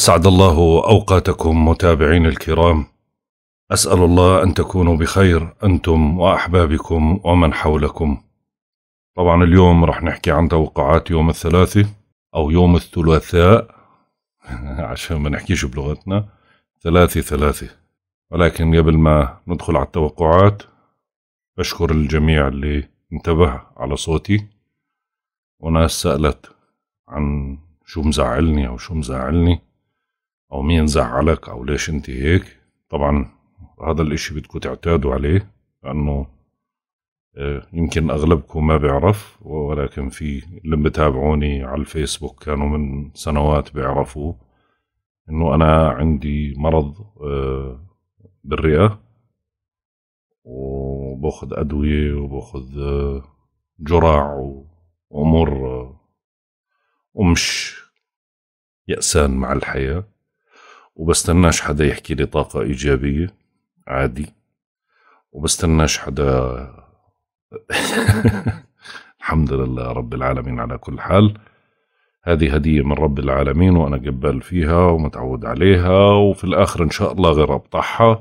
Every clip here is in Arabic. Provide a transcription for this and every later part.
أسعد الله أوقاتكم متابعين الكرام أسأل الله أن تكونوا بخير أنتم وأحبابكم ومن حولكم طبعا اليوم رح نحكي عن توقعات يوم الثلاثة أو يوم الثلاثاء عشان ما نحكيش بلغتنا ثلاثة ثلاثة ولكن قبل ما ندخل على التوقعات بشكر الجميع اللي انتبه على صوتي وناس سألت عن شو مزعلني أو شو مزعلني او مين زعلك او ليش انت هيك طبعا هذا الاشي بدكم تعتادوا عليه لانه آه، يمكن اغلبكم ما بيعرف ولكن في اللي بتابعوني على الفيسبوك كانوا من سنوات بيعرفوا انه انا عندي مرض آه، بالرئه وباخذ ادويه وباخذ آه، جرع وامور ومش يأسان مع الحياه وبستناش حدا يحكي لي طاقة إيجابية عادي وبستناش حدا الحمد لله رب العالمين على كل حال هذه هدية من رب العالمين وأنا قبل فيها ومتعود عليها وفي الآخر إن شاء الله غير أبطحها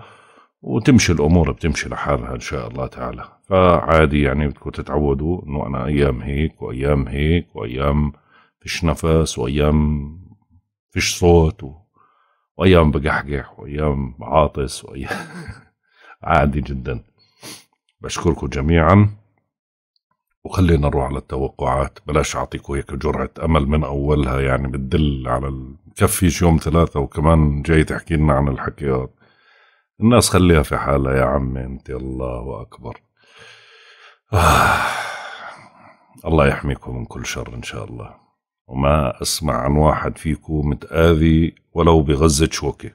وتمشي الأمور بتمشي لحالها إن شاء الله تعالى فعادي يعني بدكم تتعودوا إنه أنا أيام هيك وأيام هيك وأيام فيش نفس وأيام فيش صوت و... وايام بقحقح وايام عاطس وايام عادي جدا بشكركم جميعا وخلينا نروح على التوقعات بلاش اعطيكم هيك جرعه امل من اولها يعني بتدل على كفيش يوم ثلاثه وكمان جاي تحكي لنا عن الحكيات الناس خليها في حالها يا عمي انت الله اكبر آه. الله يحميكم من كل شر ان شاء الله وما اسمع عن واحد فيكم متاذي ولو بغزة شوكة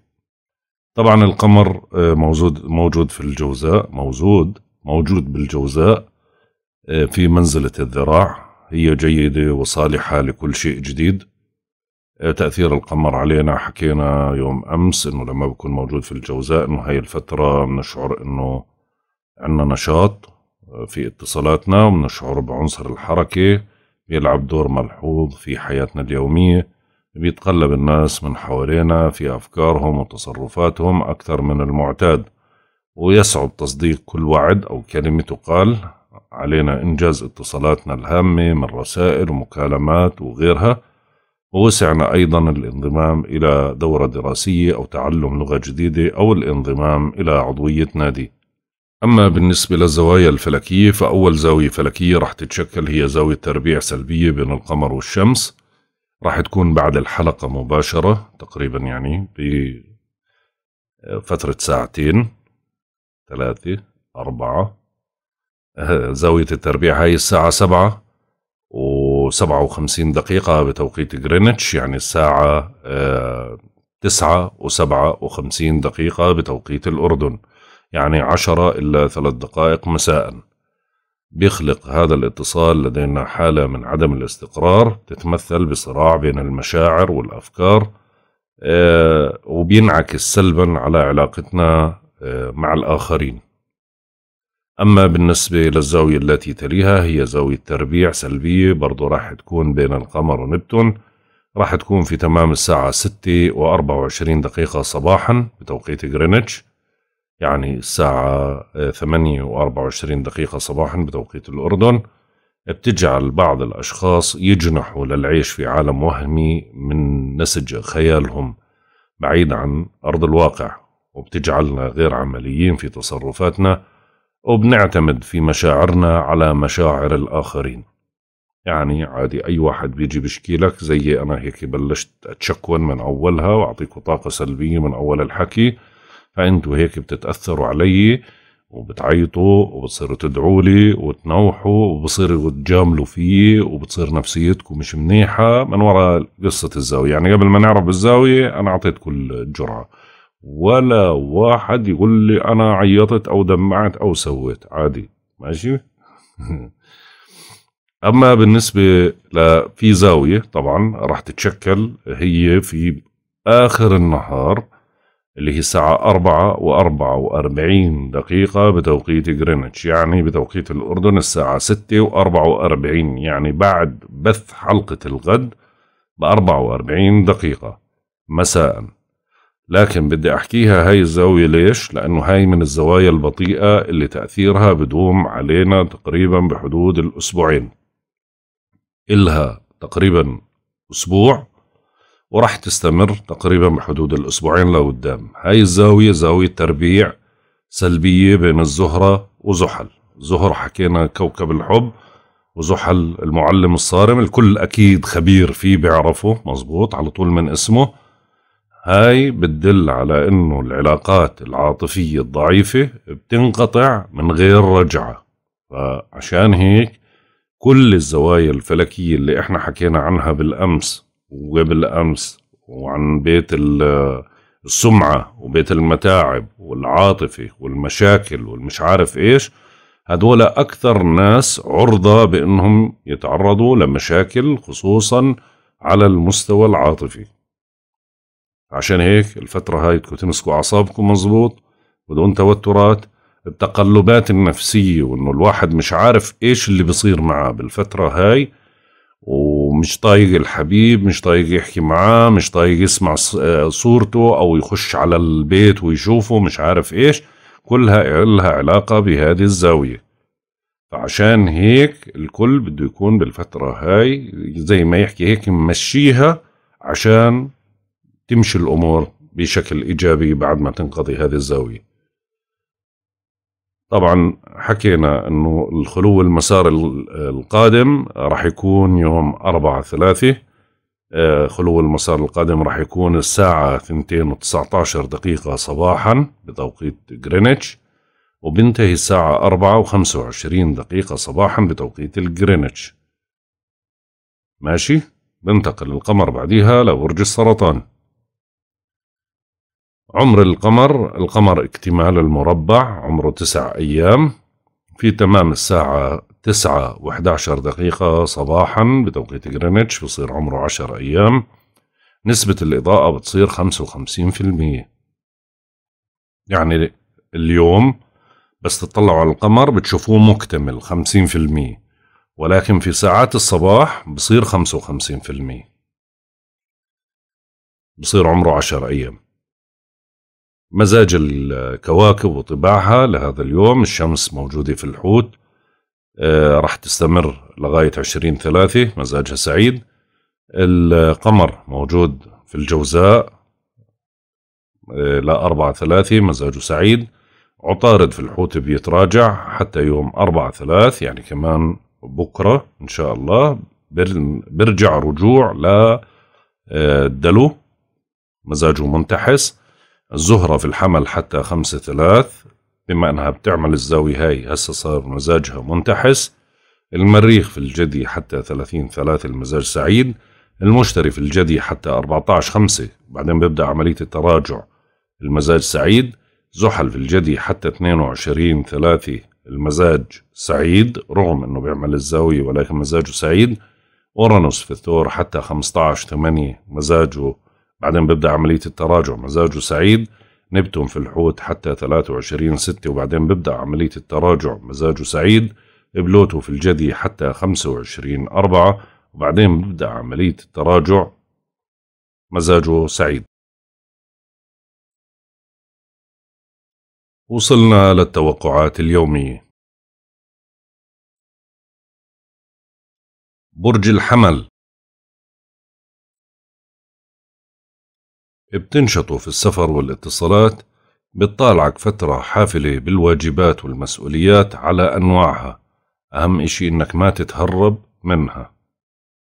طبعا القمر آه، موجود موجود في الجوزاء موجود موجود بالجوزاء آه، في منزلة الذراع هي جيدة وصالحة لكل شيء جديد آه، تأثير القمر علينا حكينا يوم أمس إنه لما بكون موجود في الجوزاء إنه هاي الفترة بنشعر إنه عنا نشاط في اتصالاتنا وبنشعر بعنصر الحركة بيلعب دور ملحوظ في حياتنا اليومية بيتقلب الناس من حوالينا في أفكارهم وتصرفاتهم أكثر من المعتاد ويصعب تصديق كل وعد أو كلمة تقال علينا إنجاز اتصالاتنا الهامة من رسائل ومكالمات وغيرها ووسعنا أيضا الانضمام إلى دورة دراسية أو تعلم لغة جديدة أو الانضمام إلى عضوية نادي أما بالنسبة للزوايا الفلكية فأول زاوية فلكية رح تتشكل هي زاوية تربيع سلبية بين القمر والشمس راح تكون بعد الحلقة مباشرة تقريبا يعني بفترة آه، ساعتين ثلاثة أربعة آه، زاوية التربيع هاي الساعة سبعة وسبعة وخمسين دقيقة بتوقيت غرينتش يعني الساعة آه، تسعة وسبعة وخمسين دقيقة بتوقيت الأردن يعني عشرة إلا ثلاث دقائق مساءً بيخلق هذا الاتصال لدينا حالة من عدم الاستقرار تتمثل بصراع بين المشاعر والأفكار آه، وبينعكس سلبا على علاقتنا آه، مع الآخرين أما بالنسبة للزاوية التي تليها هي زاوية تربيع سلبية برضو راح تكون بين القمر ونبتون راح تكون في تمام الساعة 6 و 24 دقيقة صباحا بتوقيت غرينتش يعني الساعة آه، ثمانية وأربعة وعشرين دقيقة صباحا بتوقيت الأردن بتجعل بعض الأشخاص يجنحوا للعيش في عالم وهمي من نسج خيالهم بعيد عن أرض الواقع وبتجعلنا غير عمليين في تصرفاتنا وبنعتمد في مشاعرنا على مشاعر الآخرين يعني عادي أي واحد بيجي بيشكي لك زي أنا هيك بلشت أتشكون من أولها وأعطيكوا طاقة سلبية من أول الحكي فانتوا هيك بتتاثروا علي وبتعيطوا وبتصيروا تدعوا لي وتنوحوا وبصيروا تجاملوا فيي وبتصير نفسيتكم مش منيحه من وراء قصه الزاويه يعني قبل ما نعرف الزاويه انا اعطيت كل الجرعه ولا واحد يقول لي انا عيطت او دمعت او سويت عادي ماشي اما بالنسبه لفي زاويه طبعا راح تتشكل هي في اخر النهار اللي هي الساعة أربعة وأربعة وأربعين دقيقة بتوقيت جرينتش يعني بتوقيت الأردن الساعة ستة وأربعة وأربعين يعني بعد بث حلقة الغد بأربعة وأربعين دقيقة مساء لكن بدي أحكيها هاي الزاوية ليش؟ لأنه هاي من الزوايا البطيئة اللي تأثيرها بدوم علينا تقريبا بحدود الأسبوعين إلها تقريبا أسبوع وراح تستمر تقريبا بحدود الأسبوعين لقدام هاي الزاوية زاوية تربيع سلبية بين الزهرة وزحل زهرة حكينا كوكب الحب وزحل المعلم الصارم الكل أكيد خبير فيه بيعرفه مزبوط على طول من اسمه هاي بتدل على انه العلاقات العاطفية الضعيفة بتنقطع من غير رجعة فعشان هيك كل الزوايا الفلكية اللي احنا حكينا عنها بالامس وقبل امس وعن بيت السمعه وبيت المتاعب والعاطفه والمشاكل والمش عارف ايش هدول اكثر ناس عرضه بانهم يتعرضوا لمشاكل خصوصا على المستوى العاطفي عشان هيك الفتره هاي بدكم تمسكوا اعصابكم مزبوط بدون توترات التقلبات النفسيه وانه الواحد مش عارف ايش اللي بصير معه بالفتره هاي ومش طايق الحبيب مش طايق يحكي معاه مش طايق يسمع آه، صورته او يخش على البيت ويشوفه مش عارف ايش كلها لها علاقة بهذه الزاوية فعشان هيك الكل بده يكون بالفترة هاي زي ما يحكي هيك ممشيها عشان تمشي الأمور بشكل إيجابي بعد ما تنقضي هذه الزاوية طبعا حكينا انه الخلو المسار القادم راح يكون يوم 4 3 آه، خلو المسار القادم راح يكون الساعة 2 و19 دقيقة صباحا بتوقيت جرينتش وبينتهي الساعة 4 و25 دقيقة صباحا بتوقيت الجرينتش ماشي بنتقل القمر بعديها لبرج السرطان عمر القمر القمر اكتمال المربع عمره تسع أيام في تمام الساعة تسعة عشر دقيقة صباحا بتوقيت غرينتش بصير عمره عشر أيام نسبة الإضاءة بتصير خمسة وخمسين في المية يعني اليوم بس تطلعوا على القمر بتشوفوه مكتمل خمسين في المية ولكن في ساعات الصباح بصير خمسة وخمسين في المية بصير عمره عشر أيام مزاج الكواكب وطباعها لهذا اليوم الشمس موجودة في الحوت آه، راح تستمر لغاية عشرين ثلاثة مزاجها سعيد القمر موجود في الجوزاء آه، لا لأربعة ثلاثة مزاجه سعيد عطارد في الحوت بيتراجع حتى يوم أربعة ثلاث يعني كمان بكرة إن شاء الله برجع رجوع لدلو آه، مزاجه منتحس الزهرة في الحمل حتى خمسة ثلاث بما أنها بتعمل الزاوية هاي هسه صار مزاجها منتحس المريخ في الجدي حتى ثلاثين ثلاث المزاج سعيد المشتري في الجدي حتى عشر خمسة بعدين بيبدأ عملية التراجع المزاج سعيد زحل في الجدي حتى اثنين وعشرين ثلاثة المزاج سعيد رغم أنه بيعمل الزاوية ولكن مزاجه سعيد أورانوس في الثور حتى خمسة عشر ثمانية مزاجه بعدين ببدأ عملية التراجع مزاجه سعيد نبتم في الحوت حتى 23 6 وبعدين ببدأ عملية التراجع مزاجه سعيد بلوتو في الجدي حتى 25 4 وبعدين ببدأ عملية التراجع مزاجه سعيد وصلنا للتوقعات اليومية برج الحمل بتنشطوا في السفر والاتصالات بتطالعك فترة حافلة بالواجبات والمسؤوليات على أنواعها أهم إشي إنك ما تتهرب منها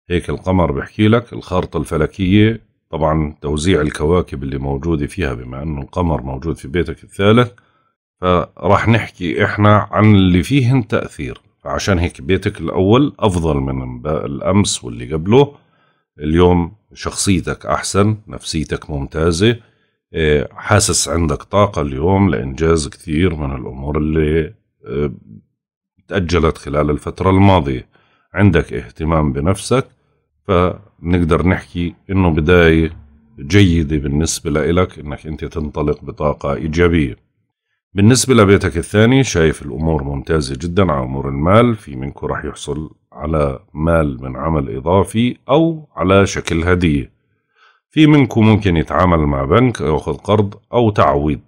هيك القمر بحكي لك الخارطة الفلكية طبعا توزيع الكواكب اللي موجودة فيها بما أنه القمر موجود في بيتك الثالث فراح نحكي إحنا عن اللي فيهن تأثير عشان هيك بيتك الأول أفضل من الأمس واللي قبله اليوم شخصيتك أحسن نفسيتك ممتازة آه، حاسس عندك طاقة اليوم لإنجاز كثير من الأمور اللي آه، تأجلت خلال الفترة الماضية عندك اهتمام بنفسك فنقدر نحكي إنه بداية جيدة بالنسبة لإلك إنك أنت تنطلق بطاقة إيجابية بالنسبة لبيتك الثاني شايف الأمور ممتازة جدا على أمور المال في منكم رح يحصل على مال من عمل إضافي أو على شكل هدية في منكم ممكن يتعامل مع بنك أو يأخذ قرض أو تعويض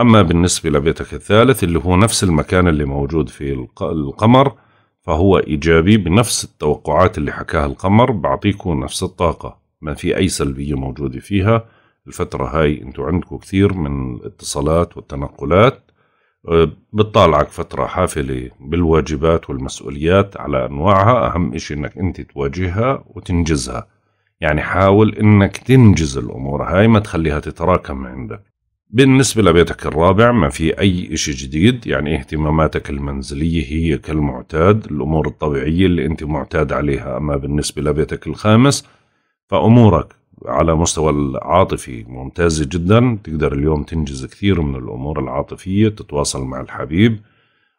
أما بالنسبة لبيتك الثالث اللي هو نفس المكان اللي موجود فيه القمر فهو إيجابي بنفس التوقعات اللي حكاها القمر بعطيكم نفس الطاقة ما في أي سلبية موجودة فيها الفترة هاي انتوا عندكم كثير من الاتصالات والتنقلات بتطالعك فترة حافلة بالواجبات والمسؤوليات على أنواعها أهم إشي أنك أنت تواجهها وتنجزها يعني حاول أنك تنجز الأمور هاي ما تخليها تتراكم عندك بالنسبة لبيتك الرابع ما في أي إشي جديد يعني اهتماماتك المنزلية هي كالمعتاد الأمور الطبيعية اللي أنت معتاد عليها أما بالنسبة لبيتك الخامس فأمورك على مستوى العاطفي ممتازة جدا تقدر اليوم تنجز كثير من الأمور العاطفية تتواصل مع الحبيب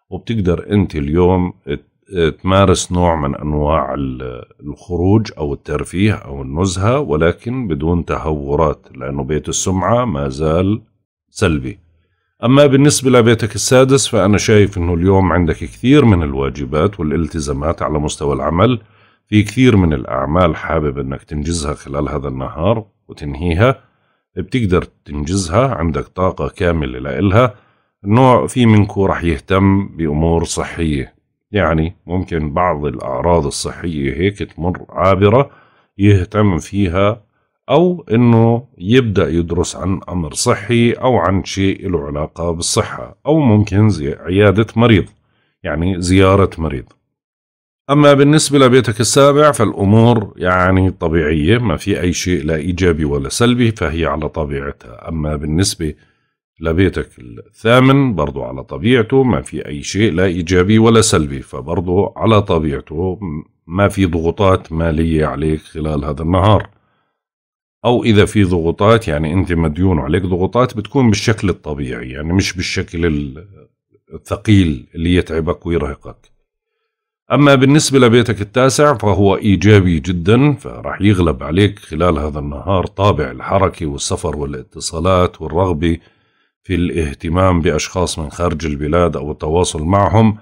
وبتقدر أنت اليوم تمارس نوع من أنواع الخروج أو الترفيه أو النزهة ولكن بدون تهورات لأنه بيت السمعة ما زال سلبي أما بالنسبة لبيتك السادس فأنا شايف أنه اليوم عندك كثير من الواجبات والالتزامات على مستوى العمل في كثير من الأعمال حابب أنك تنجزها خلال هذا النهار وتنهيها بتقدر تنجزها عندك طاقة كاملة لإلها النوع في منكو رح يهتم بأمور صحية يعني ممكن بعض الأعراض الصحية هيك تمر عابرة يهتم فيها أو إنه يبدأ يدرس عن أمر صحي أو عن شيء له علاقة بالصحة أو ممكن عيادة مريض يعني زيارة مريض أما بالنسبة لبيتك السابع فالأمور يعني طبيعية ما في أي شيء لا إيجابي ولا سلبي فهي على طبيعتها أما بالنسبة لبيتك الثامن برضو على طبيعته ما في أي شيء لا إيجابي ولا سلبي فبرضو على طبيعته ما في ضغوطات مالية عليك خلال هذا النهار أو إذا في ضغوطات يعني أنت مديون عليك ضغوطات بتكون بالشكل الطبيعي يعني مش بالشكل الثقيل اللي يتعبك ويرهقك أما بالنسبة لبيتك التاسع فهو إيجابي جدا فرح يغلب عليك خلال هذا النهار طابع الحركة والسفر والاتصالات والرغبة في الاهتمام بأشخاص من خارج البلاد أو التواصل معهم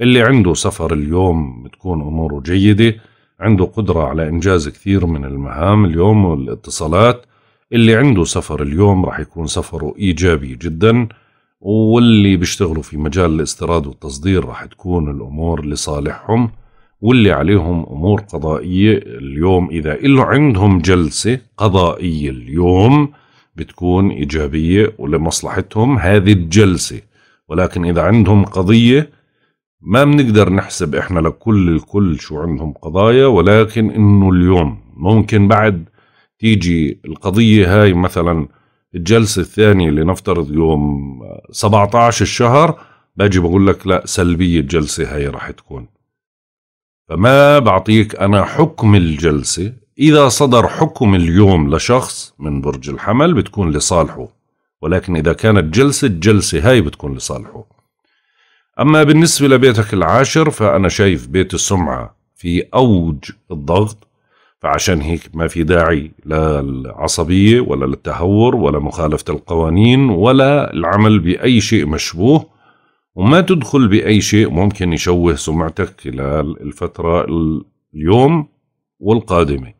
اللي عنده سفر اليوم بتكون أموره جيدة عنده قدرة على إنجاز كثير من المهام اليوم والاتصالات اللي عنده سفر اليوم رح يكون سفره إيجابي جداً واللي بيشتغلوا في مجال الاستيراد والتصدير راح تكون الأمور لصالحهم واللي عليهم أمور قضائية اليوم إذا له عندهم جلسة قضائية اليوم بتكون إيجابية ولمصلحتهم هذه الجلسة ولكن إذا عندهم قضية ما بنقدر نحسب إحنا لكل الكل شو عندهم قضايا ولكن إنه اليوم ممكن بعد تيجي القضية هاي مثلاً الجلسة الثانية اللي نفترض يوم 17 الشهر باجي بقول لك لا سلبية الجلسة هاي رح تكون فما بعطيك أنا حكم الجلسة إذا صدر حكم اليوم لشخص من برج الحمل بتكون لصالحه ولكن إذا كانت جلسة الجلسة هاي بتكون لصالحه أما بالنسبة لبيتك العاشر فأنا شايف بيت السمعة في أوج الضغط فعشان هيك ما في داعي للعصبية ولا للتهور ولا مخالفة القوانين ولا العمل بأي شيء مشبوه وما تدخل بأي شيء ممكن يشوه سمعتك خلال الفترة اليوم والقادمة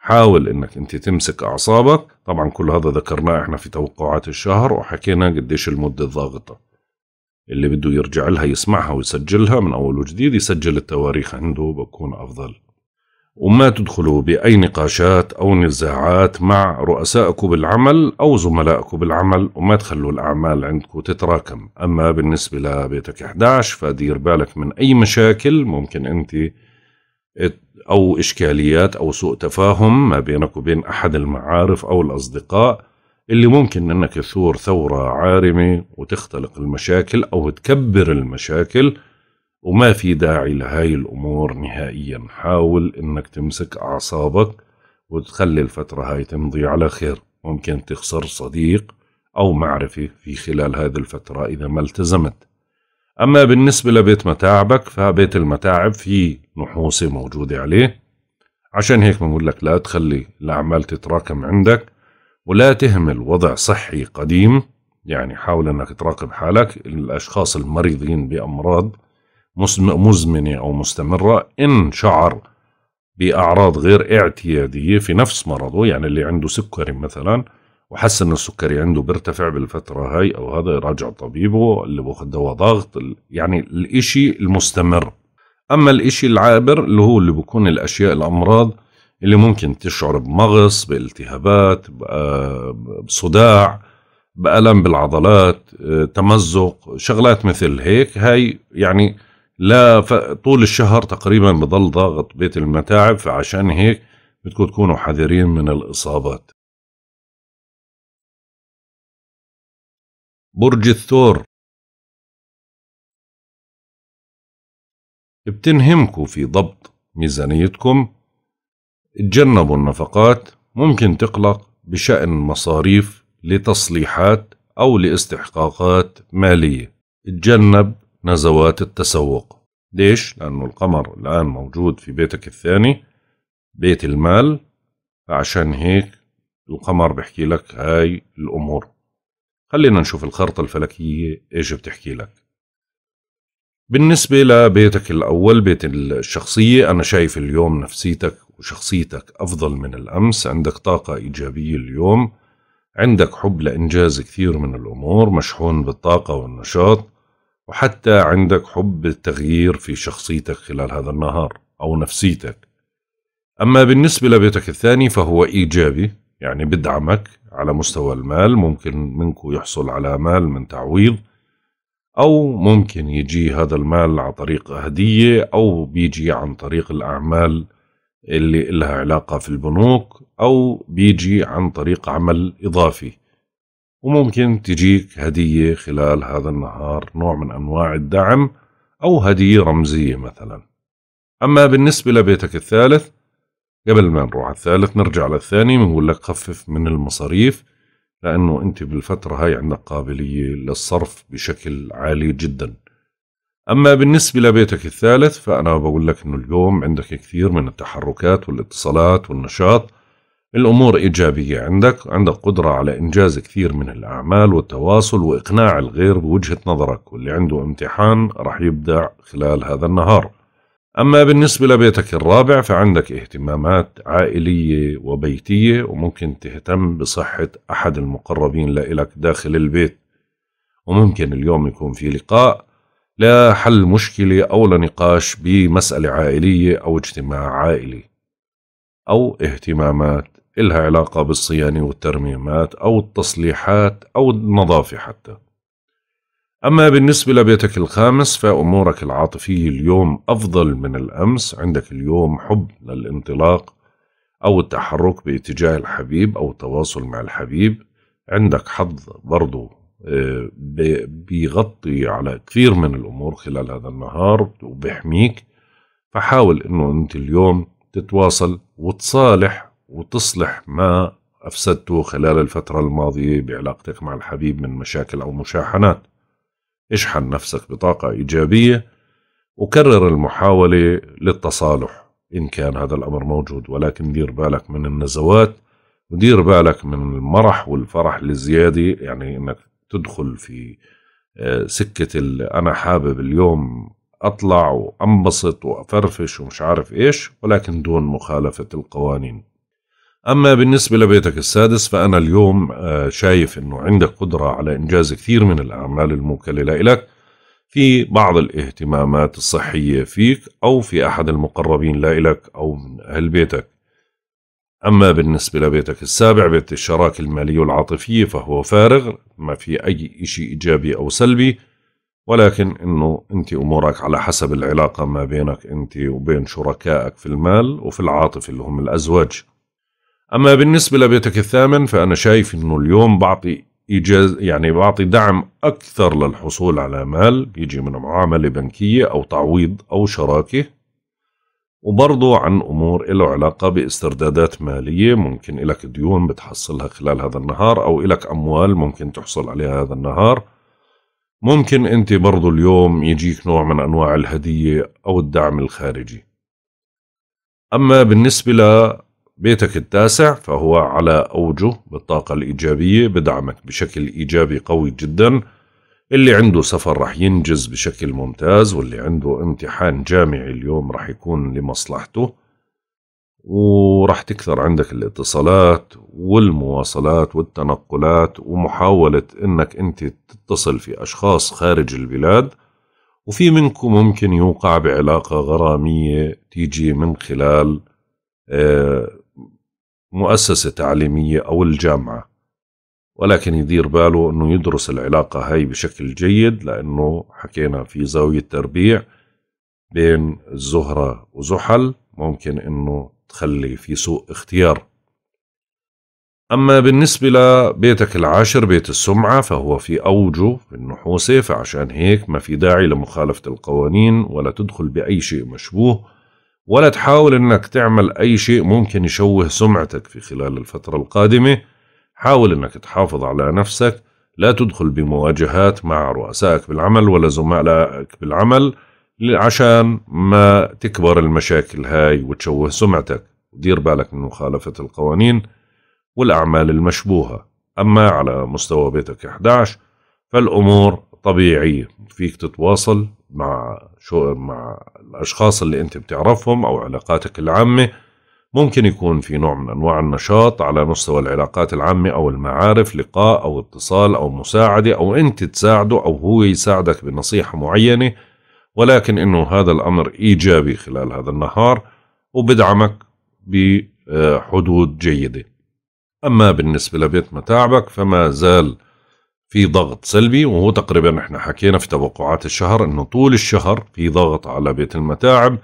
حاول انك انت تمسك اعصابك طبعا كل هذا ذكرناه احنا في توقعات الشهر وحكينا قديش المدة الضاغطة اللي بده يرجع لها يسمعها ويسجلها من اول وجديد يسجل التواريخ عنده بكون افضل وما تدخلوا بأي نقاشات أو نزاعات مع رؤسائكم بالعمل أو زملائكم بالعمل وما تخلوا الأعمال عندكم تتراكم أما بالنسبة لبيتك 11 فدير بالك من أي مشاكل ممكن أنت أو إشكاليات أو سوء تفاهم ما بينك وبين أحد المعارف أو الأصدقاء اللي ممكن أنك تثور ثورة عارمة وتختلق المشاكل أو تكبر المشاكل وما في داعي لهاي الأمور نهائيا حاول إنك تمسك أعصابك وتخلي الفترة هاي تمضي على خير ممكن تخسر صديق أو معرفة في خلال هذه الفترة إذا ما التزمت أما بالنسبة لبيت متاعبك فبيت المتاعب في نحوسة موجودة عليه عشان هيك بنقول لك لا تخلي الأعمال تتراكم عندك ولا تهمل وضع صحي قديم يعني حاول أنك تراقب حالك الأشخاص المريضين بأمراض مزمنة أو مستمرة إن شعر بأعراض غير اعتيادية في نفس مرضه يعني اللي عنده سكري مثلا وحس إن السكري عنده بيرتفع بالفترة هاي أو هذا يراجع طبيبه اللي بأخذ دواء ضغط يعني الإشي المستمر أما الإشي العابر اللي هو اللي بكون الأشياء الأمراض اللي ممكن تشعر بمغص بالتهابات بصداع بألم بالعضلات آه، تمزق شغلات مثل هيك هاي يعني لا طول الشهر تقريبا بضل ضاغط بيت المتاعب فعشان هيك بدكم تكونوا حذرين من الإصابات برج الثور بتنهمكم في ضبط ميزانيتكم تجنبوا النفقات ممكن تقلق بشأن مصاريف لتصليحات أو لاستحقاقات مالية تجنب نزوات التسوق ليش؟ لأنه القمر الآن موجود في بيتك الثاني بيت المال فعشان هيك القمر بحكي لك هاي الأمور خلينا نشوف الخرطة الفلكية إيش بتحكي لك بالنسبة لبيتك الأول بيت الشخصية أنا شايف اليوم نفسيتك وشخصيتك أفضل من الأمس عندك طاقة إيجابية اليوم عندك حب لإنجاز كثير من الأمور مشحون بالطاقة والنشاط وحتى عندك حب التغيير في شخصيتك خلال هذا النهار أو نفسيتك أما بالنسبة لبيتك الثاني فهو إيجابي يعني بدعمك على مستوى المال ممكن منكو يحصل على مال من تعويض أو ممكن يجي هذا المال على طريق هدية أو بيجي عن طريق الأعمال اللي لها علاقة في البنوك أو بيجي عن طريق عمل إضافي وممكن تجيك هدية خلال هذا النهار نوع من أنواع الدعم أو هدية رمزية مثلا أما بالنسبة لبيتك الثالث قبل ما نروح على الثالث نرجع للثاني بنقول لك خفف من المصاريف لأنه أنت بالفترة هاي عندك قابلية للصرف بشكل عالي جدا أما بالنسبة لبيتك الثالث فأنا بقول لك أنه اليوم عندك كثير من التحركات والاتصالات والنشاط الأمور إيجابية عندك عندك قدرة على إنجاز كثير من الأعمال والتواصل وإقناع الغير بوجهة نظرك واللي عنده امتحان رح يبدع خلال هذا النهار أما بالنسبة لبيتك الرابع فعندك اهتمامات عائلية وبيتية وممكن تهتم بصحة أحد المقربين لإلك داخل البيت وممكن اليوم يكون في لقاء لحل مشكلة أو لنقاش بمسألة عائلية أو اجتماع عائلي أو اهتمامات إلها علاقة بالصيانة والترميمات أو التصليحات أو النظافة حتى أما بالنسبة لبيتك الخامس فأمورك العاطفية اليوم أفضل من الأمس عندك اليوم حب للانطلاق أو التحرك باتجاه الحبيب أو التواصل مع الحبيب عندك حظ برضو آه، بيغطي على كثير من الأمور خلال هذا النهار وبيحميك فحاول أنه أنت اليوم تتواصل وتصالح وتصلح ما أفسدته خلال الفترة الماضية بعلاقتك مع الحبيب من مشاكل أو مشاحنات اشحن نفسك بطاقة إيجابية وكرر المحاولة للتصالح إن كان هذا الأمر موجود ولكن دير بالك من النزوات ودير بالك من المرح والفرح الزيادة يعني إنك تدخل في آه، سكة أنا حابب اليوم أطلع وأنبسط وأفرفش ومش عارف إيش ولكن دون مخالفة القوانين أما بالنسبة لبيتك السادس فأنا اليوم آه، شايف أنه عندك قدرة على إنجاز كثير من الأعمال الموكلة لك في بعض الاهتمامات الصحية فيك أو في أحد المقربين لإلك أو من أهل بيتك أما بالنسبة لبيتك السابع بيت الشراكة المالية والعاطفية فهو فارغ ما في أي شيء إيجابي أو سلبي ولكن انه انت امورك على حسب العلاقه ما بينك انت وبين شركائك في المال وفي العاطفه اللي هم الازواج. اما بالنسبه لبيتك الثامن فانا شايف انه اليوم بعطي ايجاز يعني بعطي دعم اكثر للحصول على مال يجي من معامله بنكيه او تعويض او شراكه وبرضه عن امور له علاقه باستردادات ماليه ممكن الك ديون بتحصلها خلال هذا النهار او الك اموال ممكن تحصل عليها هذا النهار ممكن انت برضو اليوم يجيك نوع من انواع الهدية او الدعم الخارجي اما بالنسبة لبيتك التاسع فهو على اوجه بالطاقة الايجابية بدعمك بشكل ايجابي قوي جدا اللي عنده سفر رح ينجز بشكل ممتاز واللي عنده امتحان جامعي اليوم رح يكون لمصلحته وراح تكثر عندك الاتصالات والمواصلات والتنقلات ومحاولة انك انت تتصل في اشخاص خارج البلاد وفي منكم ممكن يوقع بعلاقة غرامية تيجي من خلال آه، مؤسسة تعليمية او الجامعة ولكن يدير باله انه يدرس العلاقة هاي بشكل جيد لانه حكينا في زاوية تربيع بين الزهرة وزحل ممكن انه تخلي في سوء اختيار أما بالنسبة لبيتك العاشر بيت السمعة فهو في أوجه في النحوسة فعشان هيك ما في داعي لمخالفة القوانين ولا تدخل بأي شيء مشبوه ولا تحاول أنك تعمل أي شيء ممكن يشوه سمعتك في خلال الفترة القادمة حاول أنك تحافظ على نفسك لا تدخل بمواجهات مع رؤسائك بالعمل ولا زملائك بالعمل عشان ما تكبر المشاكل هاي وتشوه سمعتك دير بالك من مخالفة القوانين والأعمال المشبوهة أما على مستوى بيتك 11 فالأمور طبيعية فيك تتواصل مع شو مع الأشخاص اللي أنت بتعرفهم أو علاقاتك العامة ممكن يكون في نوع من أنواع النشاط على مستوى العلاقات العامة أو المعارف لقاء أو اتصال أو مساعدة أو أنت تساعده أو هو يساعدك بنصيحة معينة ولكن انه هذا الامر ايجابي خلال هذا النهار وبدعمك بحدود جيده. اما بالنسبه لبيت متاعبك فما زال في ضغط سلبي وهو تقريبا احنا حكينا في توقعات الشهر انه طول الشهر في ضغط على بيت المتاعب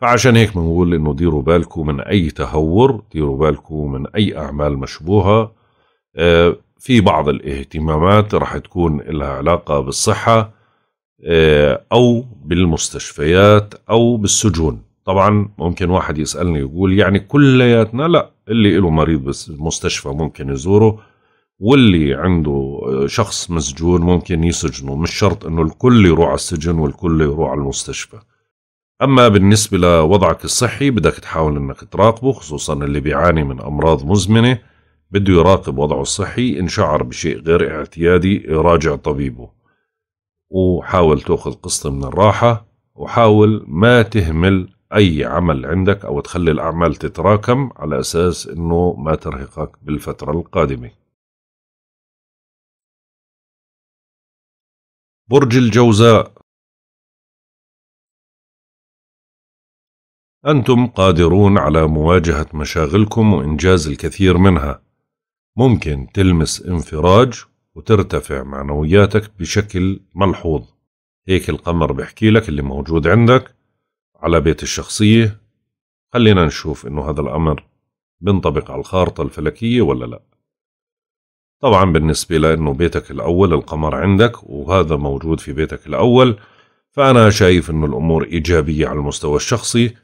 فعشان هيك بنقول انه ديروا بالكم من اي تهور ديروا بالكم من اي اعمال مشبوهه آه، في بعض الاهتمامات رح تكون لها علاقة بالصحة آه، او بالمستشفيات او بالسجون طبعا ممكن واحد يسالني يقول يعني كلياتنا لا اللي له مريض بس ممكن يزوره واللي عنده شخص مسجون ممكن يسجنه مش شرط انه الكل يروح على السجن والكل يروح على المستشفى اما بالنسبه لوضعك الصحي بدك تحاول انك تراقبه خصوصا اللي بيعاني من امراض مزمنه بده يراقب وضعه الصحي ان شعر بشيء غير اعتيادي يراجع طبيبه وحاول تأخذ قسط من الراحة وحاول ما تهمل أي عمل عندك أو تخلي الأعمال تتراكم على أساس أنه ما ترهقك بالفترة القادمة برج الجوزاء أنتم قادرون على مواجهة مشاغلكم وإنجاز الكثير منها ممكن تلمس انفراج وترتفع معنوياتك بشكل ملحوظ هيك القمر بحكي لك اللي موجود عندك على بيت الشخصية خلينا نشوف انه هذا الامر بنطبق على الخارطة الفلكية ولا لا طبعا بالنسبة لانه بيتك الاول القمر عندك وهذا موجود في بيتك الاول فانا شايف انه الامور ايجابية على المستوى الشخصي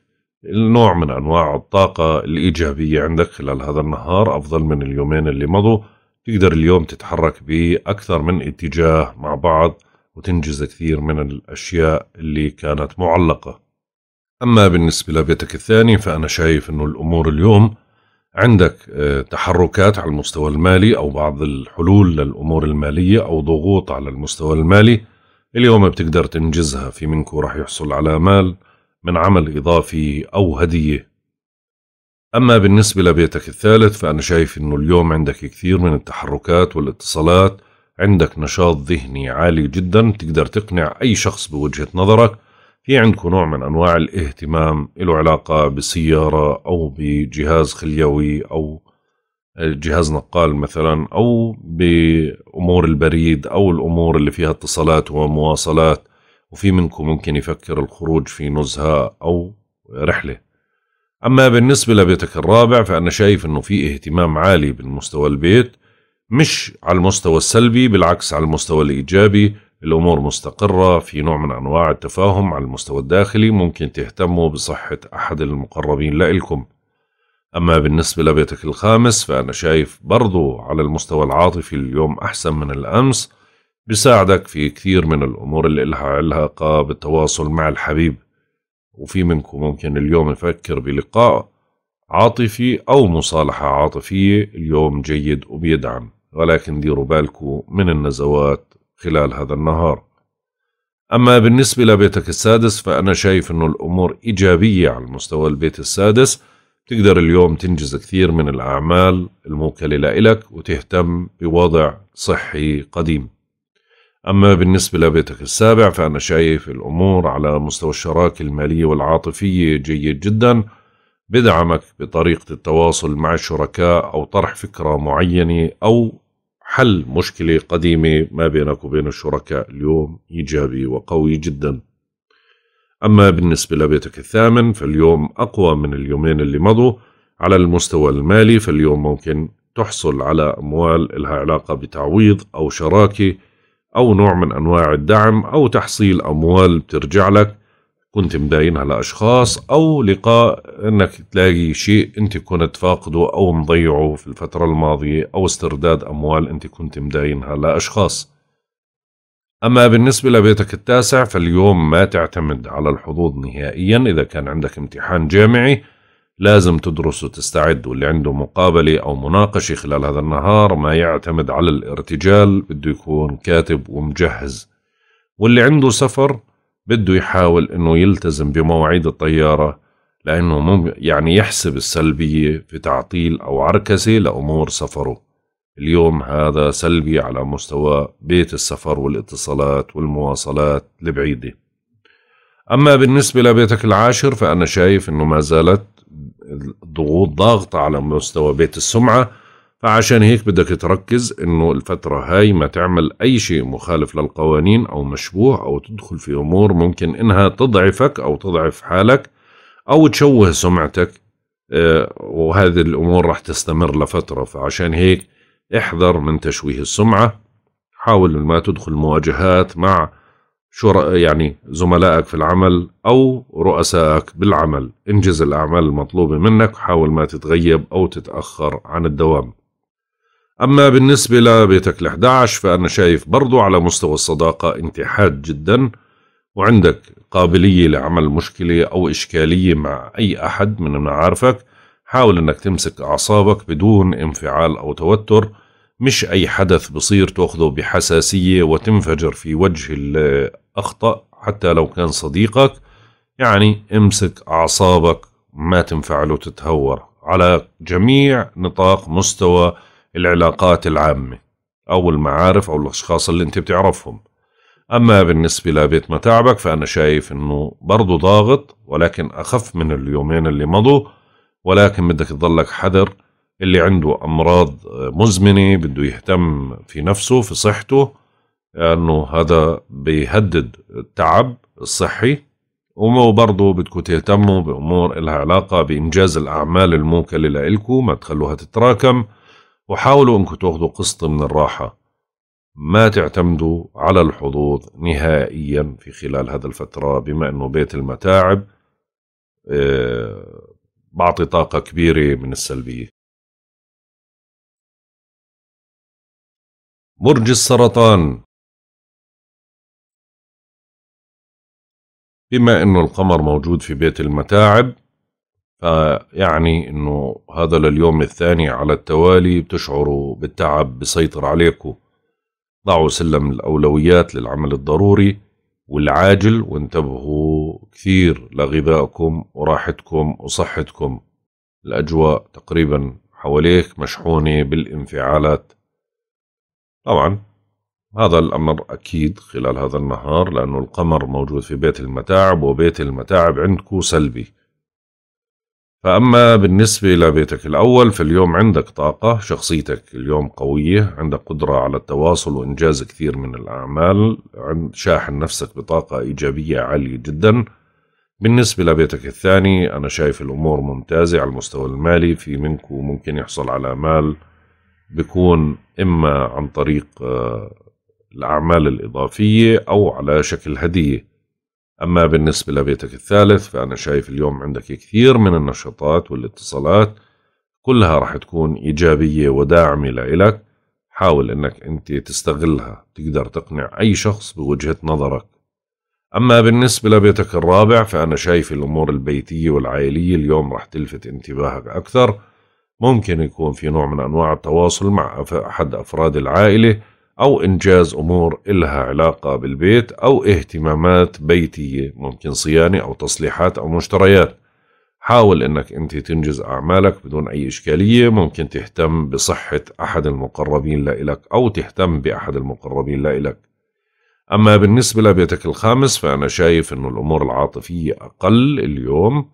النوع من انواع الطاقة الايجابية عندك خلال هذا النهار افضل من اليومين اللي مضوا تقدر اليوم تتحرك بأكثر من اتجاه مع بعض وتنجز كثير من الأشياء اللي كانت معلقة أما بالنسبة لبيتك الثاني فأنا شايف أنه الأمور اليوم عندك آه، تحركات على المستوى المالي أو بعض الحلول للأمور المالية أو ضغوط على المستوى المالي اليوم بتقدر تنجزها في منكو راح يحصل على مال من عمل إضافي أو هدية أما بالنسبة لبيتك الثالث فأنا شايف إنه اليوم عندك كثير من التحركات والاتصالات عندك نشاط ذهني عالي جدا تقدر تقنع أي شخص بوجهة نظرك في عندك نوع من أنواع الاهتمام له علاقة بسيارة أو بجهاز خليوي أو جهاز نقال مثلا أو بأمور البريد أو الأمور اللي فيها اتصالات ومواصلات وفي منكم ممكن يفكر الخروج في نزهة أو رحلة أما بالنسبة لبيتك الرابع فأنا شايف أنه في اهتمام عالي بالمستوى البيت مش على المستوى السلبي بالعكس على المستوى الإيجابي الأمور مستقرة في نوع من أنواع التفاهم على المستوى الداخلي ممكن تهتموا بصحة أحد المقربين لإلكم أما بالنسبة لبيتك الخامس فأنا شايف برضو على المستوى العاطفي اليوم أحسن من الأمس بساعدك في كثير من الأمور اللي لها علاقة بالتواصل مع الحبيب وفي منكم ممكن اليوم يفكر بلقاء عاطفي أو مصالحة عاطفية اليوم جيد وبيدعم ولكن ديروا بالكم من النزوات خلال هذا النهار أما بالنسبة لبيتك السادس فأنا شايف أنه الأمور إيجابية على مستوى البيت السادس تقدر اليوم تنجز كثير من الأعمال الموكلة لإلك وتهتم بوضع صحي قديم أما بالنسبة لبيتك السابع فأنا شايف الأمور على مستوى الشراكة المالية والعاطفية جيد جدا بدعمك بطريقة التواصل مع الشركاء أو طرح فكرة معينة أو حل مشكلة قديمة ما بينك وبين الشركاء اليوم إيجابي وقوي جدا أما بالنسبة لبيتك الثامن فاليوم أقوى من اليومين اللي مضوا على المستوى المالي فاليوم ممكن تحصل على أموال لها علاقة بتعويض أو شراكة أو نوع من أنواع الدعم أو تحصيل أموال بترجع لك كنت مداينها لأشخاص أو لقاء أنك تلاقي شيء أنت كنت فاقده أو مضيعه في الفترة الماضية أو استرداد أموال أنت كنت مداينها لأشخاص أما بالنسبة لبيتك التاسع فاليوم ما تعتمد على الحظوظ نهائيا إذا كان عندك امتحان جامعي لازم تدرس وتستعد واللي عنده مقابلة أو مناقشة خلال هذا النهار ما يعتمد على الارتجال بده يكون كاتب ومجهز واللي عنده سفر بده يحاول أنه يلتزم بمواعيد الطيارة لأنه يعني يحسب السلبية في تعطيل أو عركسة لأمور سفره اليوم هذا سلبي على مستوى بيت السفر والاتصالات والمواصلات البعيدة أما بالنسبة لبيتك العاشر فأنا شايف أنه ما زالت ضغوط ضاغطة على مستوى بيت السمعة فعشان هيك بدك تركز انه الفترة هاي ما تعمل اي شيء مخالف للقوانين او مشبوه او تدخل في امور ممكن انها تضعفك او تضعف حالك او تشوه سمعتك آه، وهذه الامور راح تستمر لفترة فعشان هيك احذر من تشويه السمعة حاول ما تدخل مواجهات مع شو يعني زملائك في العمل أو رؤسائك بالعمل انجز الأعمال المطلوبة منك وحاول ما تتغيب أو تتأخر عن الدوام أما بالنسبة لبيتك ال11 فأنا شايف برضو على مستوى الصداقة انتحاد جدا وعندك قابلية لعمل مشكلة أو إشكالية مع أي أحد من معارفك حاول أنك تمسك أعصابك بدون انفعال أو توتر مش أي حدث بصير تأخذه بحساسية وتنفجر في وجه الأخطأ حتى لو كان صديقك يعني امسك أعصابك ما تنفعل وتتهور على جميع نطاق مستوى العلاقات العامة أو المعارف أو الأشخاص اللي أنت بتعرفهم أما بالنسبة لبيت متاعبك فأنا شايف أنه برضه ضاغط ولكن أخف من اليومين اللي مضوا ولكن بدك تضلك حذر اللي عنده امراض آه، مزمنه بده يهتم في نفسه في صحته لانه يعني هذا بيهدد التعب الصحي وبرضه بدكو تهتموا بامور إلها علاقه بانجاز الاعمال الموكله لإلكو ما تخلوها تتراكم وحاولوا انكم تاخذوا قسط من الراحه ما تعتمدوا على الحظوظ نهائيا في خلال هذا الفتره بما انه بيت المتاعب آه، بعطي طاقه كبيره من السلبيه برج السرطان بما انه القمر موجود في بيت المتاعب فيعني انه هذا لليوم الثاني على التوالي بتشعروا بالتعب بسيطر عليكم ضعوا سلم الاولويات للعمل الضروري والعاجل وانتبهوا كثير لغذائكم وراحتكم وصحتكم الأجواء تقريبا حواليك مشحونة بالانفعالات طبعا هذا الأمر أكيد خلال هذا النهار لأنه القمر موجود في بيت المتاعب وبيت المتاعب عندكو سلبي فأما بالنسبة لبيتك الأول فاليوم عندك طاقة شخصيتك اليوم قوية عندك قدرة على التواصل وإنجاز كثير من الأعمال شاحن نفسك بطاقة إيجابية عالية جدا بالنسبة لبيتك الثاني أنا شايف الأمور ممتازة على المستوى المالي في منكو ممكن يحصل على مال بيكون إما عن طريق آه، الأعمال الإضافية أو على شكل هدية أما بالنسبة لبيتك الثالث فأنا شايف اليوم عندك كثير من النشاطات والاتصالات كلها راح تكون إيجابية وداعمة لإلك حاول أنك أنت تستغلها تقدر تقنع أي شخص بوجهة نظرك أما بالنسبة لبيتك الرابع فأنا شايف الأمور البيتية والعائلية اليوم راح تلفت انتباهك أكثر ممكن يكون في نوع من أنواع التواصل مع أحد أفراد العائلة أو إنجاز أمور إلها علاقة بالبيت أو اهتمامات بيتية ممكن صيانة أو تصليحات أو مشتريات حاول إنك أنت تنجز أعمالك بدون أي إشكالية ممكن تهتم بصحة أحد المقربين لإلك أو تهتم بأحد المقربين لإلك أما بالنسبة لبيتك الخامس فأنا شايف إنه الأمور العاطفية أقل اليوم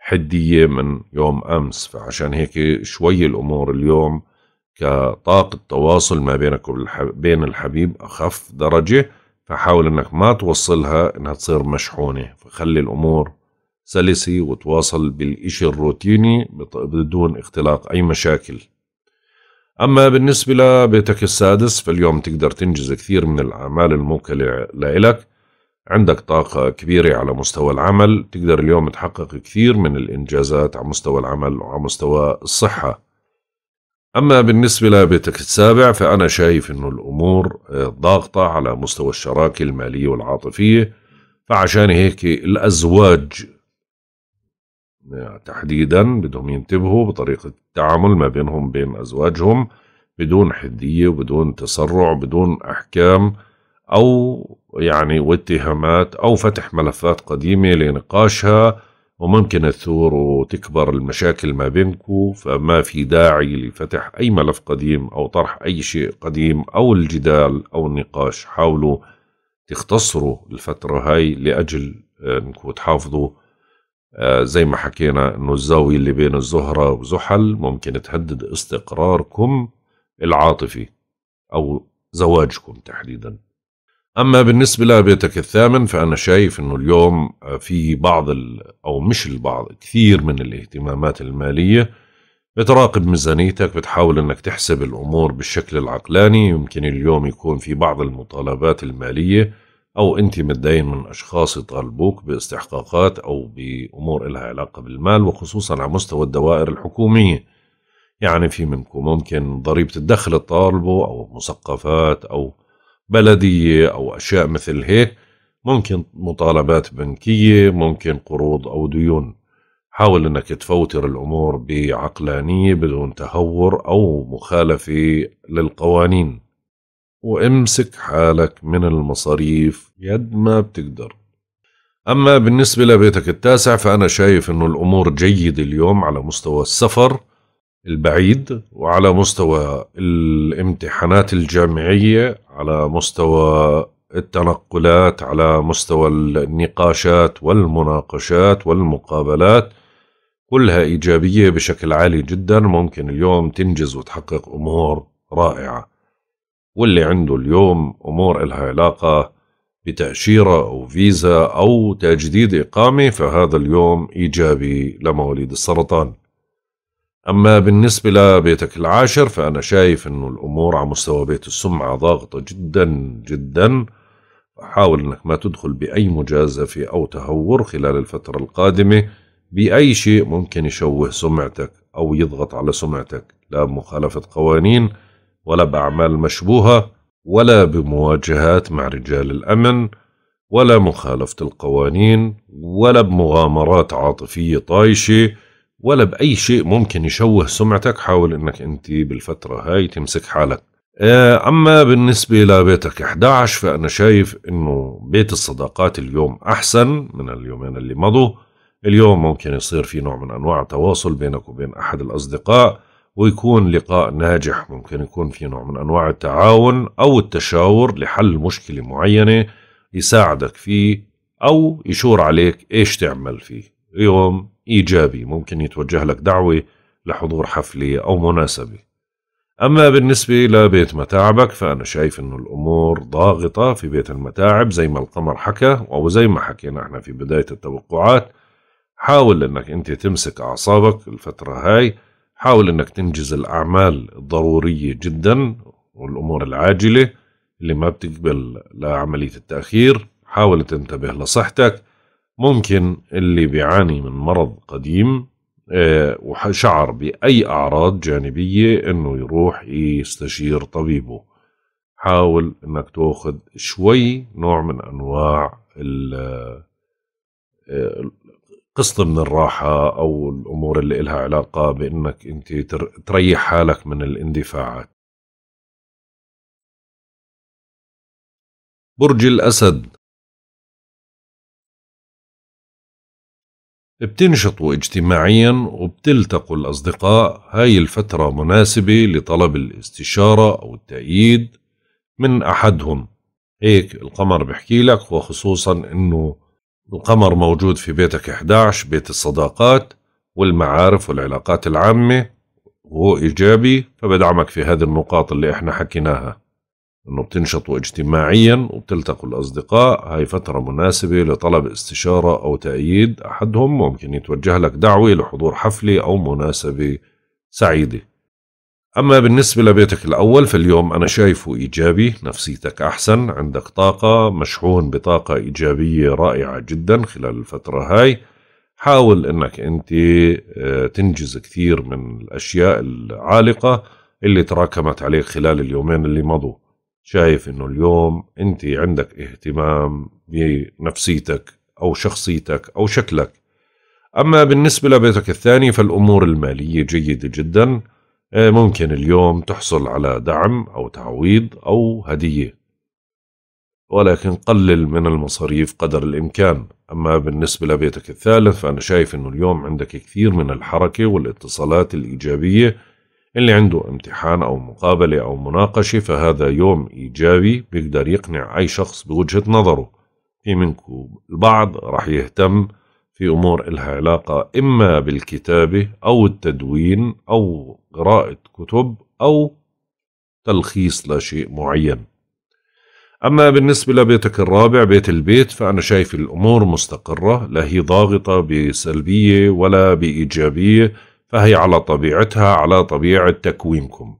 حدية من يوم أمس فعشان هيك شوي الأمور اليوم كطاقة تواصل ما بينك وبين الحبيب أخف درجة فحاول أنك ما توصلها أنها تصير مشحونة فخلي الأمور سلسة وتواصل بالإشي الروتيني بدون اختلاق أي مشاكل أما بالنسبة لبيتك السادس فاليوم تقدر تنجز كثير من الأعمال الموكلة لإلك عندك طاقة كبيرة على مستوى العمل تقدر اليوم تحقق كثير من الإنجازات على مستوى العمل وعلى مستوى الصحة أما بالنسبة لبيتك السابع فأنا شايف أنه الأمور آه، ضاغطة على مستوى الشراكة المالية والعاطفية فعشان هيك الأزواج آه، تحديدا بدهم ينتبهوا بطريقة التعامل ما بينهم بين أزواجهم بدون حدية وبدون تسرع بدون أحكام أو يعني واتهامات أو فتح ملفات قديمة لنقاشها وممكن تثور وتكبر المشاكل ما بينكم فما في داعي لفتح أي ملف قديم أو طرح أي شيء قديم أو الجدال أو النقاش حاولوا تختصروا الفترة هاي لأجل آه، أنكم تحافظوا آه، زي ما حكينا أنه الزاوية اللي بين الزهرة وزحل ممكن تهدد استقراركم العاطفي أو زواجكم تحديداً أما بالنسبة لبيتك الثامن فأنا شايف أنه اليوم آه، في بعض أو مش البعض كثير من الاهتمامات المالية بتراقب ميزانيتك بتحاول أنك تحسب الأمور بالشكل العقلاني يمكن اليوم يكون في بعض المطالبات المالية أو أنت متدين من أشخاص يطالبوك باستحقاقات أو بأمور إلها علاقة بالمال وخصوصا على مستوى الدوائر الحكومية يعني في منكم ممكن ضريبة الدخل تطالبه أو مثقفات أو بلدية أو أشياء مثل هيك ممكن مطالبات بنكية ممكن قروض أو ديون حاول أنك تفوتر الأمور بعقلانية بدون تهور أو مخالفة للقوانين وامسك حالك من المصاريف يد ما بتقدر أما بالنسبة لبيتك التاسع فأنا شايف أنه الأمور جيدة اليوم على مستوى السفر البعيد وعلى مستوى الامتحانات الجامعية على مستوى التنقلات على مستوى النقاشات والمناقشات والمقابلات كلها إيجابية بشكل عالي جدا ممكن اليوم تنجز وتحقق أمور رائعة واللي عنده اليوم أمور إلها علاقة بتأشيرة أو فيزا أو تجديد إقامة فهذا اليوم إيجابي لمواليد السرطان أما بالنسبة لبيتك العاشر فأنا شايف أنه الأمور على مستوى بيت السمعة ضاغطة جدا جدا حاول أنك ما تدخل بأي مجازفة أو تهور خلال الفترة القادمة بأي شيء ممكن يشوه سمعتك أو يضغط على سمعتك لا بمخالفة قوانين ولا بأعمال مشبوهة ولا بمواجهات مع رجال الأمن ولا مخالفة القوانين ولا بمغامرات عاطفية طايشة ولا بأي شيء ممكن يشوه سمعتك حاول أنك أنت بالفترة هاي تمسك حالك آه، أما بالنسبة لبيتك 11 فأنا شايف أنه بيت الصداقات اليوم أحسن من اليومين اللي مضوا اليوم ممكن يصير في نوع من أنواع التواصل بينك وبين أحد الأصدقاء ويكون لقاء ناجح ممكن يكون في نوع من أنواع التعاون أو التشاور لحل مشكلة معينة يساعدك فيه أو يشور عليك إيش تعمل فيه يوم إيجابي ممكن يتوجه لك دعوة لحضور حفلة أو مناسبة أما بالنسبة لبيت متاعبك فأنا شايف أنه الأمور ضاغطة في بيت المتاعب زي ما القمر حكى أو زي ما حكينا إحنا في بداية التوقعات حاول أنك أنت تمسك أعصابك الفترة هاي حاول أنك تنجز الأعمال الضرورية جدا والأمور العاجلة اللي ما بتقبل لعملية التأخير حاول تنتبه لصحتك ممكن اللي بيعاني من مرض قديم آه، وشعر بأي أعراض جانبية إنه يروح يستشير طبيبه حاول إنك تأخذ شوي نوع من أنواع آه، قسط من الراحة أو الأمور اللي إلها علاقة بإنك أنت تريح حالك من الاندفاعات برج الأسد بتنشطوا اجتماعيا وبتلتقوا الأصدقاء هاي الفترة مناسبة لطلب الاستشارة أو التأييد من أحدهم هيك القمر بحكي لك وخصوصا أنه القمر موجود في بيتك 11 بيت الصداقات والمعارف والعلاقات العامة وهو إيجابي فبدعمك في هذه النقاط اللي إحنا حكيناها انه بتنشطوا اجتماعيا وبتلتقوا الاصدقاء هاي فترة مناسبة لطلب استشارة او تأييد احدهم ممكن يتوجه لك دعوة لحضور حفلة او مناسبة سعيدة أما بالنسبة لبيتك الأول فاليوم أنا شايفه إيجابي نفسيتك أحسن عندك طاقة مشحون بطاقة إيجابية رائعة جدا خلال الفترة هاي حاول أنك أنت آه، تنجز كثير من الأشياء العالقة اللي تراكمت عليك خلال اليومين اللي مضوا شايف انه اليوم انت عندك اهتمام بنفسيتك او شخصيتك او شكلك اما بالنسبه لبيتك الثاني فالامور الماليه جيده جدا آه، ممكن اليوم تحصل على دعم او تعويض او هديه ولكن قلل من المصاريف قدر الامكان اما بالنسبه لبيتك الثالث فانا شايف انه اليوم عندك كثير من الحركه والاتصالات الايجابيه اللي عنده امتحان أو مقابلة أو مناقشة فهذا يوم إيجابي بيقدر يقنع أي شخص بوجهة نظره في منكم البعض رح يهتم في أمور إلها علاقة إما بالكتابة أو التدوين أو قراءة كتب أو تلخيص لشيء معين أما بالنسبة لبيتك الرابع بيت البيت فأنا شايف الأمور مستقرة لا هي ضاغطة بسلبية ولا بإيجابية فهي على طبيعتها على طبيعة تكوينكم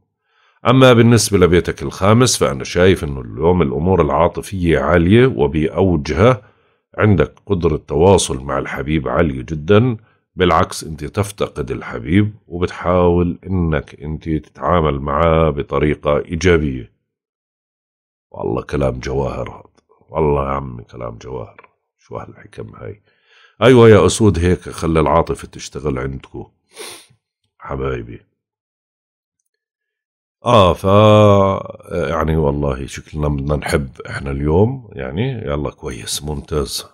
أما بالنسبة لبيتك الخامس فأنا شايف أنه اليوم الأمور العاطفية عالية وبأوجها عندك قدرة تواصل مع الحبيب عالية جدا بالعكس أنت تفتقد الحبيب وبتحاول أنك أنت تتعامل معاه بطريقة إيجابية والله كلام جواهر هذا والله يا عمي كلام جواهر شو هالحكم هاي أيوة يا أسود هيك خلي العاطفة تشتغل عندكم حبايبي اه ف يعني والله شكلنا بدنا نحب احنا اليوم يعني يلا كويس ممتاز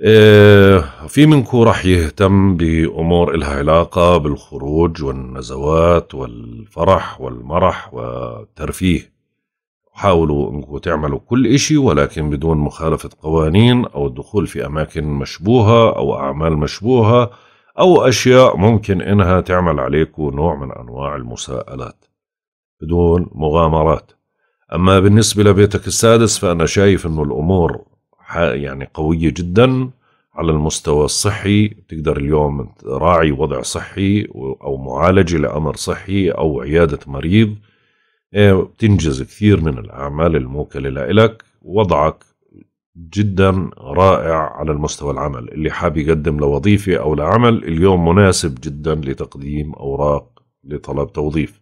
إيه في منكم راح يهتم بأمور إلها علاقة بالخروج والنزوات والفرح والمرح والترفيه حاولوا أنكم تعملوا كل إشي ولكن بدون مخالفة قوانين أو الدخول في أماكن مشبوهة أو أعمال مشبوهة أو أشياء ممكن إنها تعمل عليكم نوع من أنواع المساءلات بدون مغامرات أما بالنسبة لبيتك السادس فأنا شايف إنه الأمور يعني قوية جدا على المستوى الصحي تقدر اليوم تراعي وضع صحي أو معالجة لأمر صحي أو عيادة مريض إيه، بتنجز كثير من الأعمال الموكلة لإلك وضعك جدا رائع على المستوى العمل اللي حاب يقدم لوظيفة أو لعمل اليوم مناسب جدا لتقديم أوراق لطلب توظيف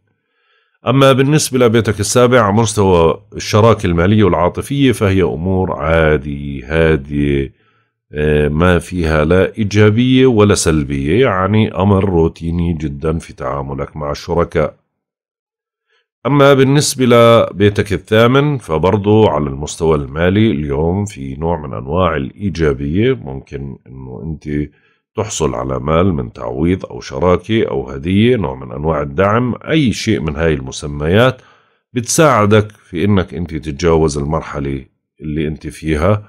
أما بالنسبة لبيتك السابع على مستوى الشراكة المالية والعاطفية فهي أمور عادي هادية آه، ما فيها لا إيجابية ولا سلبية يعني أمر روتيني جدا في تعاملك مع الشركاء أما بالنسبة لبيتك الثامن فبرضو على المستوى المالي اليوم في نوع من أنواع الإيجابية ممكن أنه أنت تحصل على مال من تعويض أو شراكة أو هدية نوع من أنواع الدعم أي شيء من هاي المسميات بتساعدك في أنك أنت تتجاوز المرحلة اللي أنت فيها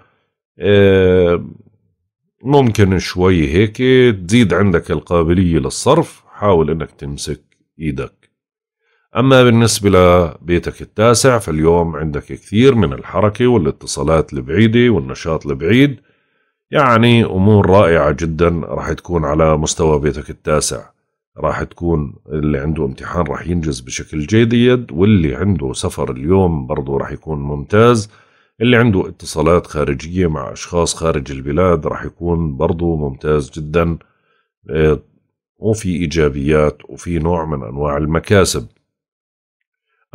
آه، ممكن شوي هيك تزيد عندك القابلية للصرف حاول أنك تمسك إيدك أما بالنسبة لبيتك التاسع فاليوم عندك كثير من الحركة والاتصالات البعيدة والنشاط البعيد يعني أمور رائعة جدا راح تكون على مستوى بيتك التاسع راح تكون اللي عنده امتحان راح ينجز بشكل جيد واللي عنده سفر اليوم برضه راح يكون ممتاز اللي عنده اتصالات خارجية مع أشخاص خارج البلاد راح يكون برضه ممتاز جدا آه، وفي إيجابيات وفي نوع من أنواع المكاسب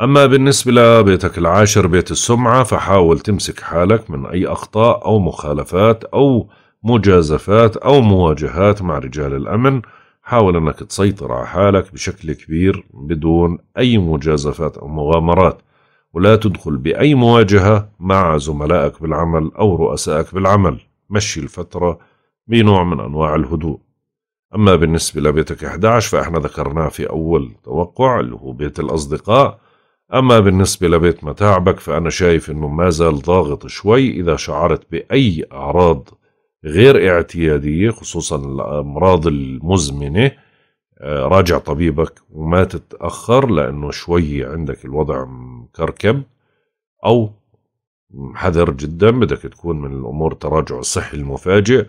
أما بالنسبة لبيتك العاشر بيت السمعة فحاول تمسك حالك من أي أخطاء أو مخالفات أو مجازفات أو مواجهات مع رجال الأمن حاول أنك تسيطر على حالك بشكل كبير بدون أي مجازفات أو مغامرات ولا تدخل بأي مواجهة مع زملائك بالعمل أو رؤسائك بالعمل مشي الفترة بنوع من أنواع الهدوء أما بالنسبة لبيتك 11 فإحنا ذكرناه في أول توقع اللي هو بيت الأصدقاء أما بالنسبة لبيت متاعبك فأنا شايف أنه ما زال ضاغط شوي إذا شعرت بأي أعراض غير اعتيادية خصوصا الأمراض المزمنة آه، راجع طبيبك وما تتأخر لأنه شوي عندك الوضع مكركب أو حذر جدا بدك تكون من الأمور تراجع صحي المفاجئ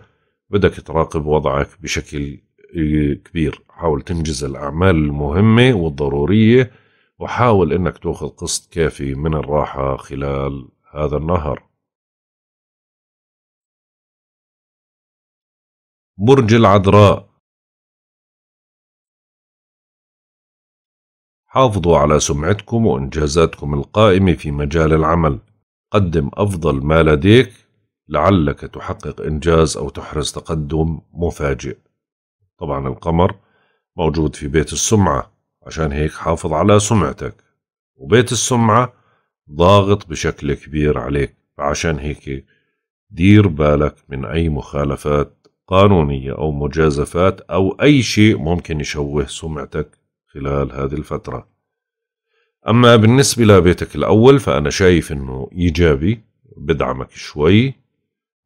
بدك تراقب وضعك بشكل كبير حاول تنجز الأعمال المهمة والضرورية وحاول أنك تأخذ قسط كافي من الراحة خلال هذا النهر برج العذراء حافظوا على سمعتكم وإنجازاتكم القائمة في مجال العمل قدم أفضل ما لديك لعلك تحقق إنجاز أو تحرز تقدم مفاجئ طبعا القمر موجود في بيت السمعة عشان هيك حافظ على سمعتك وبيت السمعة ضاغط بشكل كبير عليك فعشان هيك دير بالك من أي مخالفات قانونية أو مجازفات أو أي شيء ممكن يشوه سمعتك خلال هذه الفترة أما بالنسبة لبيتك الأول فأنا شايف أنه إيجابي بدعمك شوي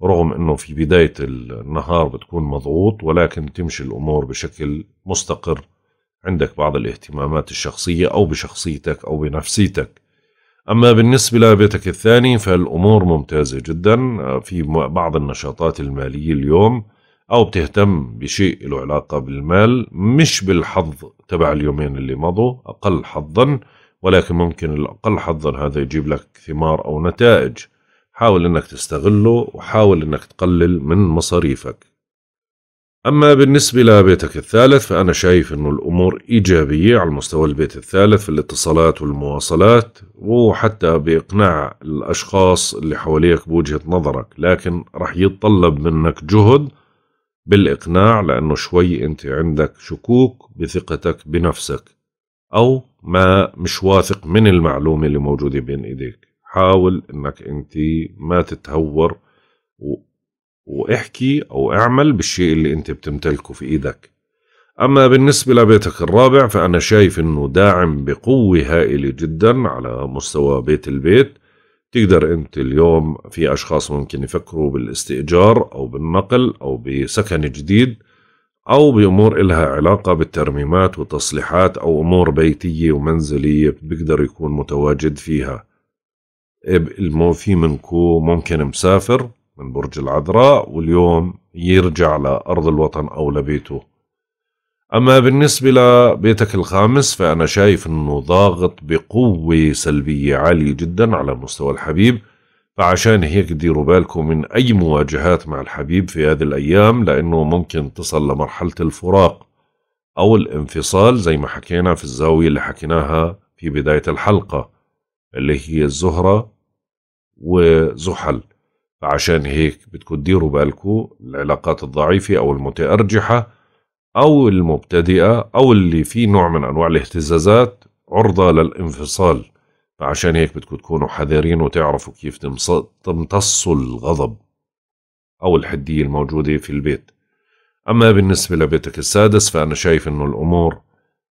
رغم أنه في بداية النهار بتكون مضغوط ولكن تمشي الأمور بشكل مستقر عندك بعض الاهتمامات الشخصية أو بشخصيتك أو بنفسيتك أما بالنسبة لبيتك الثاني فالأمور ممتازة جدا في بعض النشاطات المالية اليوم أو بتهتم بشيء له علاقة بالمال مش بالحظ تبع اليومين اللي مضوا أقل حظا ولكن ممكن الأقل حظا هذا يجيب لك ثمار أو نتائج حاول أنك تستغله وحاول أنك تقلل من مصاريفك أما بالنسبة لبيتك الثالث فأنا شايف أنه الأمور إيجابية على مستوى البيت الثالث في الاتصالات والمواصلات وحتى بإقناع الأشخاص اللي حواليك بوجهة نظرك لكن رح يتطلب منك جهد بالإقناع لأنه شوي أنت عندك شكوك بثقتك بنفسك أو ما مش واثق من المعلومة اللي موجودة بين إيديك حاول أنك أنت ما تتهور واحكي أو اعمل بالشيء اللي أنت بتمتلكه في إيدك أما بالنسبة لبيتك الرابع فأنا شايف أنه داعم بقوة هائلة جدا على مستوى بيت البيت تقدر أنت اليوم في أشخاص ممكن يفكروا بالاستئجار أو بالنقل أو بسكن جديد أو بأمور إلها علاقة بالترميمات وتصليحات أو أمور بيتية ومنزلية بيقدر يكون متواجد فيها في منكو ممكن مسافر من برج العذراء واليوم يرجع لأرض الوطن أو لبيته أما بالنسبة لبيتك الخامس فأنا شايف أنه ضاغط بقوة سلبية عالية جدا على مستوى الحبيب فعشان هيك ديروا بالكم من أي مواجهات مع الحبيب في هذه الأيام لأنه ممكن تصل لمرحلة الفراق أو الانفصال زي ما حكينا في الزاوية اللي حكيناها في بداية الحلقة اللي هي الزهرة وزحل فعشان هيك بدكم تديروا بالكم العلاقات الضعيفة أو المتأرجحة أو المبتدئة أو اللي في نوع من أنواع الاهتزازات عرضة للانفصال فعشان هيك بدكم تكونوا حذرين وتعرفوا كيف تمتصوا الغضب أو الحدية الموجودة في البيت أما بالنسبة لبيتك السادس فأنا شايف أنه الأمور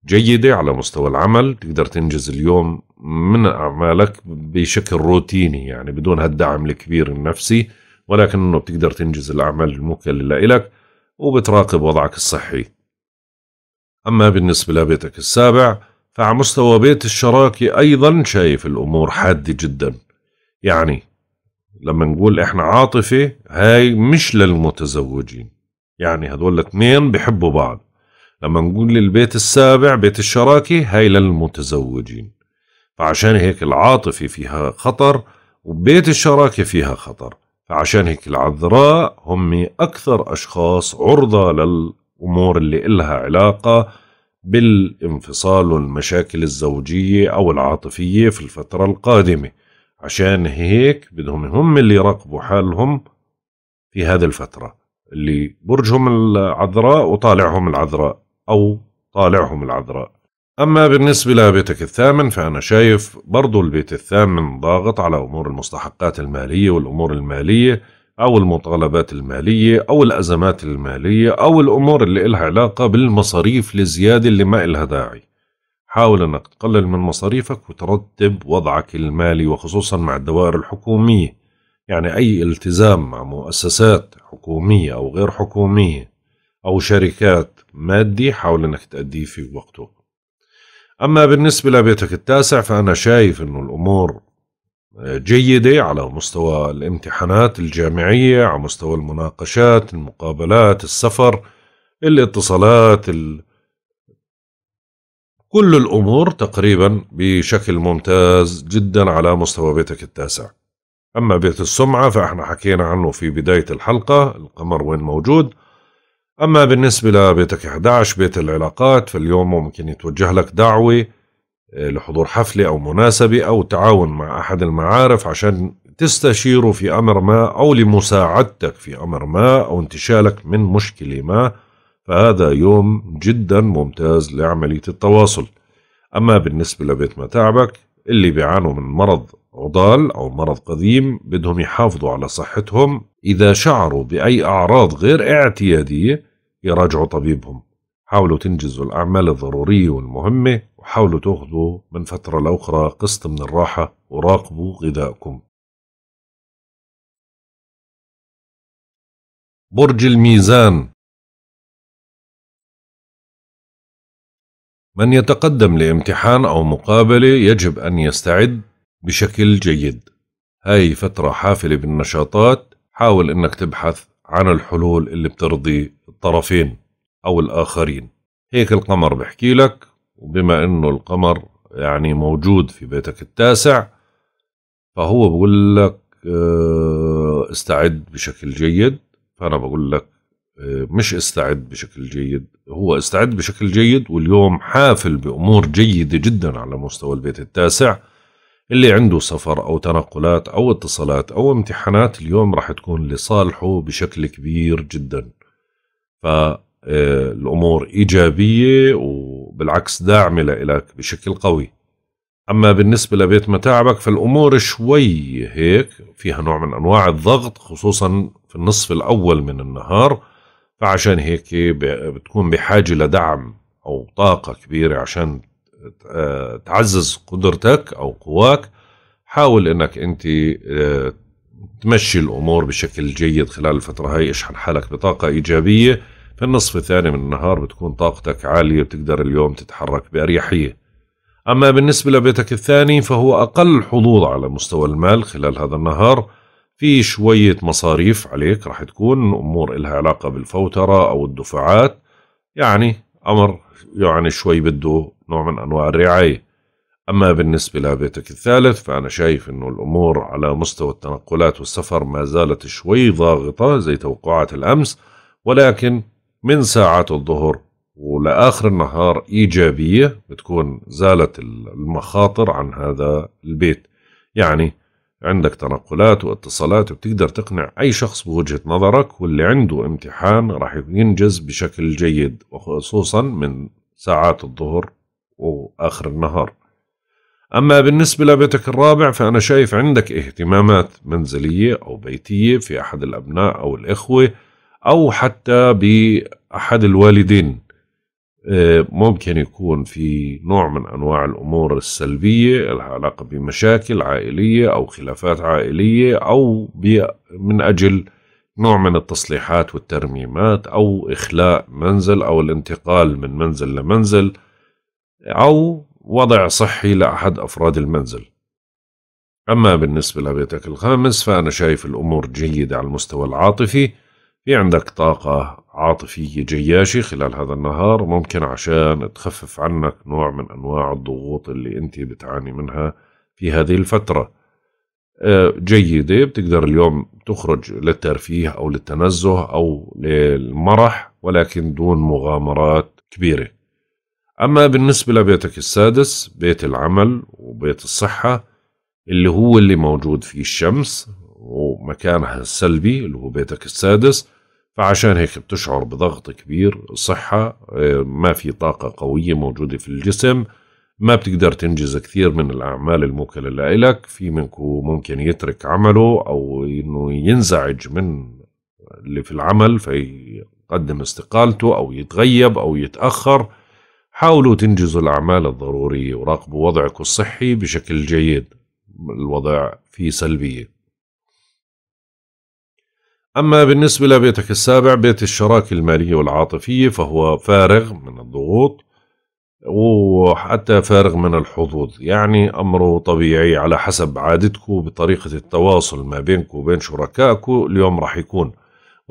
جيدة على مستوى العمل تقدر تنجز اليوم من أعمالك بشكل روتيني يعني بدون هالدعم الكبير النفسي ولكن أنه بتقدر تنجز الأعمال المكللة لك وبتراقب وضعك الصحي أما بالنسبة لبيتك السابع فعلى مستوى بيت الشراكة أيضا شايف الأمور حادة جدا يعني لما نقول إحنا عاطفة هاي مش للمتزوجين يعني هذول الاثنين بحبوا بعض لما نقول للبيت السابع بيت الشراكة هاي للمتزوجين فعشان هيك العاطفة فيها خطر وبيت الشراكة فيها خطر فعشان هيك العذراء هم أكثر أشخاص عرضة للأمور اللي إلها علاقة بالانفصال والمشاكل الزوجية أو العاطفية في الفترة القادمة عشان هيك بدهم هم اللي يراقبوا حالهم في هذه الفترة اللي برجهم العذراء وطالعهم العذراء أو طالعهم العذراء أما بالنسبة لبيتك الثامن فأنا شايف برضو البيت الثامن ضاغط على أمور المستحقات المالية والأمور المالية أو المطالبات المالية أو الأزمات المالية أو الأمور اللي إلها علاقة بالمصاريف الزيادة اللي ما إلها داعي حاول أنك تقلل من مصاريفك وترتب وضعك المالي وخصوصا مع الدوائر الحكومية يعني أي التزام مع مؤسسات حكومية أو غير حكومية أو شركات مادي حاول أنك تأديه في وقته أما بالنسبة لبيتك التاسع فأنا شايف أنه الأمور جيدة على مستوى الامتحانات الجامعية على مستوى المناقشات المقابلات السفر الاتصالات ال... كل الأمور تقريبا بشكل ممتاز جدا على مستوى بيتك التاسع أما بيت السمعة فإحنا حكينا عنه في بداية الحلقة القمر وين موجود أما بالنسبة لبيتك 11 بيت العلاقات فاليوم ممكن يتوجه لك دعوة آه، لحضور حفلة أو مناسبة أو تعاون مع أحد المعارف عشان تستشيره في أمر ما أو لمساعدتك في أمر ما أو انتشالك من مشكلة ما فهذا يوم جدا ممتاز لعملية التواصل أما بالنسبة لبيت متاعبك اللي بيعانوا من مرض عضال أو مرض قديم بدهم يحافظوا على صحتهم إذا شعروا بأي أعراض غير اعتيادية يراجعوا طبيبهم حاولوا تنجزوا الأعمال الضرورية والمهمة وحاولوا تأخذوا من فترة لأخرى قسط من الراحة وراقبوا غذائكم برج الميزان من يتقدم لامتحان أو مقابلة يجب أن يستعد بشكل جيد هاي فترة حافلة بالنشاطات حاول انك تبحث عن الحلول اللي بترضي الطرفين او الاخرين هيك القمر بحكي لك وبما انه القمر يعني موجود في بيتك التاسع فهو بقول لك آه، استعد بشكل جيد فانا بقول لك آه، مش استعد بشكل جيد هو استعد بشكل جيد واليوم حافل بامور جيده جدا على مستوى البيت التاسع اللي عنده سفر أو تنقلات أو اتصالات أو امتحانات اليوم رح تكون لصالحه بشكل كبير جدا فالأمور آه، إيجابية وبالعكس داعمة لإلك بشكل قوي أما بالنسبة لبيت متاعبك فالأمور شوي هيك فيها نوع من أنواع الضغط خصوصا في النصف الأول من النهار فعشان هيك بتكون بحاجة لدعم أو طاقة كبيرة عشان تعزز قدرتك او قواك حاول انك انت آه، تمشي الامور بشكل جيد خلال الفتره هاي اشحن حالك بطاقه ايجابيه في النصف الثاني من النهار بتكون طاقتك عاليه بتقدر اليوم تتحرك باريحيه اما بالنسبه لبيتك الثاني فهو اقل حظوظ على مستوى المال خلال هذا النهار في شويه مصاريف عليك راح تكون امور لها علاقه بالفوتره او الدفعات يعني امر يعني شوي بده نوع من أنواع الرعاية أما بالنسبة لبيتك الثالث فأنا شايف أنه الأمور على مستوى التنقلات والسفر ما زالت شوي ضاغطة زي توقعات الأمس ولكن من ساعات الظهر ولآخر النهار إيجابية بتكون زالت المخاطر عن هذا البيت يعني عندك تنقلات واتصالات بتقدر تقنع أي شخص بوجهة نظرك واللي عنده امتحان راح ينجز بشكل جيد وخصوصا من ساعات الظهر وآخر النهار أما بالنسبة لبيتك الرابع فأنا شايف عندك اهتمامات منزلية أو بيتية في أحد الأبناء أو الإخوة أو حتى بأحد الوالدين آه، ممكن يكون في نوع من أنواع الأمور السلبية العلاقة بمشاكل عائلية أو خلافات عائلية أو من أجل نوع من التصليحات والترميمات أو إخلاء منزل أو الانتقال من منزل لمنزل أو وضع صحي لأحد أفراد المنزل أما بالنسبة لبيتك الخامس فأنا شايف الأمور جيدة على المستوى العاطفي في عندك طاقة عاطفية جياشة خلال هذا النهار ممكن عشان تخفف عنك نوع من أنواع الضغوط اللي أنت بتعاني منها في هذه الفترة آه، جيدة بتقدر اليوم تخرج للترفيه أو للتنزه أو للمرح ولكن دون مغامرات كبيرة أما بالنسبة لبيتك السادس بيت العمل وبيت الصحة اللي هو اللي موجود فيه الشمس ومكانها السلبي اللي هو بيتك السادس فعشان هيك بتشعر بضغط كبير صحة ما في طاقة قوية موجودة في الجسم ما بتقدر تنجز كثير من الأعمال الموكلة لإلك في منكو ممكن يترك عمله أو إنه ينزعج من اللي في العمل فيقدم استقالته أو يتغيب أو يتأخر حاولوا تنجزوا الأعمال الضرورية وراقبوا وضعك الصحي بشكل جيد الوضع فيه سلبية أما بالنسبة لبيتك السابع بيت الشراكة المالية والعاطفية فهو فارغ من الضغوط وحتى فارغ من الحظوظ يعني أمره طبيعي على حسب عادتك بطريقة التواصل ما بينك وبين شركائك اليوم رح يكون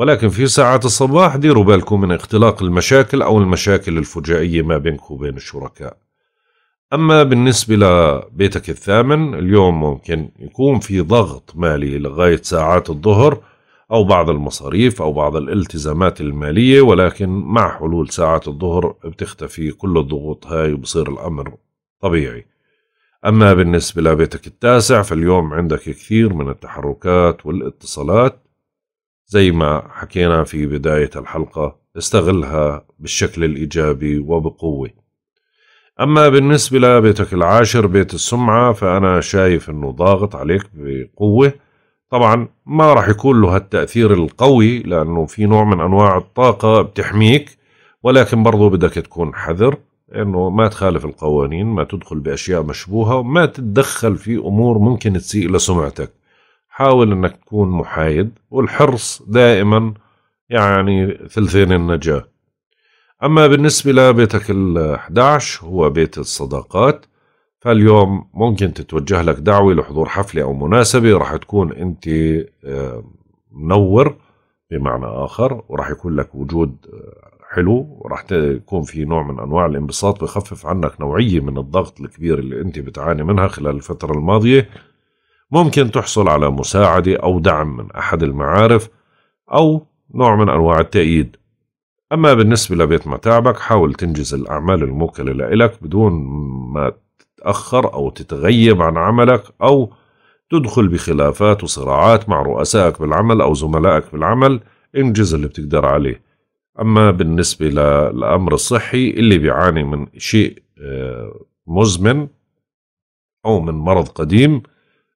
ولكن في ساعات الصباح ديروا بالكم من اختلاق المشاكل أو المشاكل الفجائية ما بينكم وبين الشركاء أما بالنسبة لبيتك الثامن اليوم ممكن يكون في ضغط مالي لغاية ساعات الظهر أو بعض المصاريف أو بعض الالتزامات المالية ولكن مع حلول ساعات الظهر بتختفي كل الضغوط هاي وبصير الأمر طبيعي أما بالنسبة لبيتك التاسع فاليوم عندك كثير من التحركات والاتصالات زي ما حكينا في بداية الحلقة استغلها بالشكل الإيجابي وبقوة أما بالنسبة لبيتك العاشر بيت السمعة فأنا شايف أنه ضاغط عليك بقوة طبعا ما راح يكون له هالتأثير القوي لأنه في نوع من أنواع الطاقة بتحميك ولكن برضو بدك تكون حذر أنه ما تخالف القوانين ما تدخل بأشياء مشبوهة وما تتدخل في أمور ممكن تسيء لسمعتك حاول انك تكون محايد والحرص دائما يعني ثلثين النجاة أما بالنسبة لبيتك ال11 هو بيت الصداقات فاليوم ممكن تتوجه لك دعوة لحضور حفلة أو مناسبة راح تكون أنت آه، منور بمعنى آخر وراح يكون لك وجود آه، حلو وراح يكون في نوع من أنواع الانبساط بخفف عنك نوعية من الضغط الكبير اللي أنت بتعاني منها خلال الفترة الماضية ممكن تحصل على مساعدة أو دعم من أحد المعارف أو نوع من أنواع التأييد أما بالنسبة لبيت متاعبك حاول تنجز الأعمال الموكلة لإلك بدون ما تتأخر أو تتغيب عن عملك أو تدخل بخلافات وصراعات مع رؤسائك بالعمل أو زملائك بالعمل انجز اللي بتقدر عليه أما بالنسبة للأمر الصحي اللي بيعاني من شيء آه، مزمن أو من مرض قديم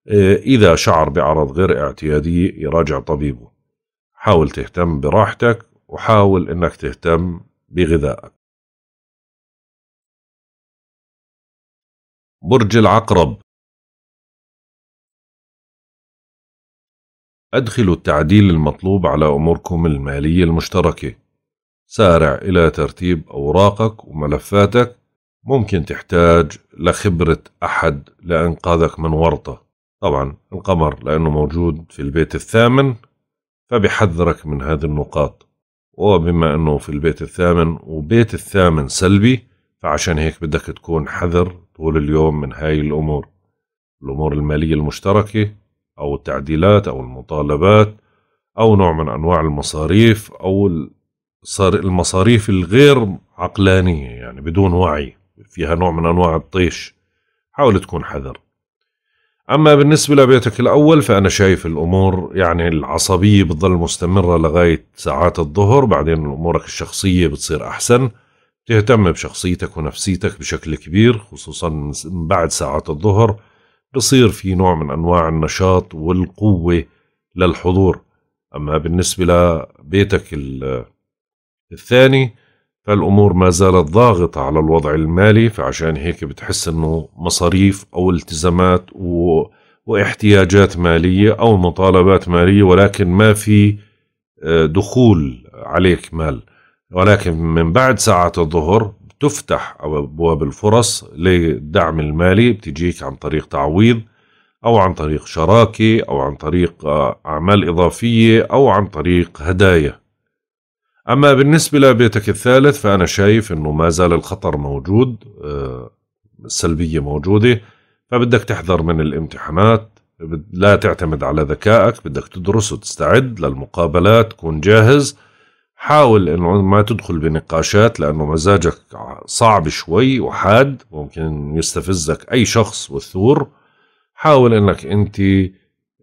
آه، إذا شعر بعرض غير اعتيادي يراجع طبيبه حاول تهتم براحتك وحاول إنك تهتم بغذائك برج العقرب أدخلوا التعديل المطلوب على أموركم المالية المشتركة سارع إلى ترتيب أوراقك وملفاتك ممكن تحتاج لخبرة أحد لإنقاذك من ورطة طبعا القمر لأنه موجود في البيت الثامن فبحذرك من هذه النقاط وبما أنه في البيت الثامن وبيت الثامن سلبي فعشان هيك بدك تكون حذر طول اليوم من هاي الأمور الأمور المالية المشتركة أو التعديلات أو المطالبات أو نوع من أنواع المصاريف أو المصاريف الغير عقلانية يعني بدون وعي فيها نوع من أنواع الطيش حاول تكون حذر أما بالنسبة لبيتك الأول فأنا شايف الأمور يعني العصبية بتظل مستمرة لغاية ساعات الظهر بعدين أمورك الشخصية بتصير أحسن تهتم بشخصيتك ونفسيتك بشكل كبير خصوصا من بعد ساعات الظهر بصير في نوع من أنواع النشاط والقوة للحضور أما بالنسبة لبيتك الثاني فالأمور ما زالت ضاغطة على الوضع المالي فعشان هيك بتحس أنه مصاريف أو التزامات و... واحتياجات مالية أو مطالبات مالية ولكن ما في آه، دخول عليك مال ولكن من بعد ساعة الظهر تفتح أبواب الفرص للدعم المالي بتجيك عن طريق تعويض أو عن طريق شراكة أو عن طريق آه، أعمال إضافية أو عن طريق هدايا أما بالنسبة لبيتك الثالث فأنا شايف أنه ما زال الخطر موجود السلبية آه، موجودة فبدك تحذر من الامتحانات لا تعتمد على ذكائك بدك تدرس وتستعد للمقابلات تكون جاهز حاول انه ما تدخل بنقاشات لانه مزاجك صعب شوي وحاد ممكن يستفزك اي شخص والثور حاول انك انت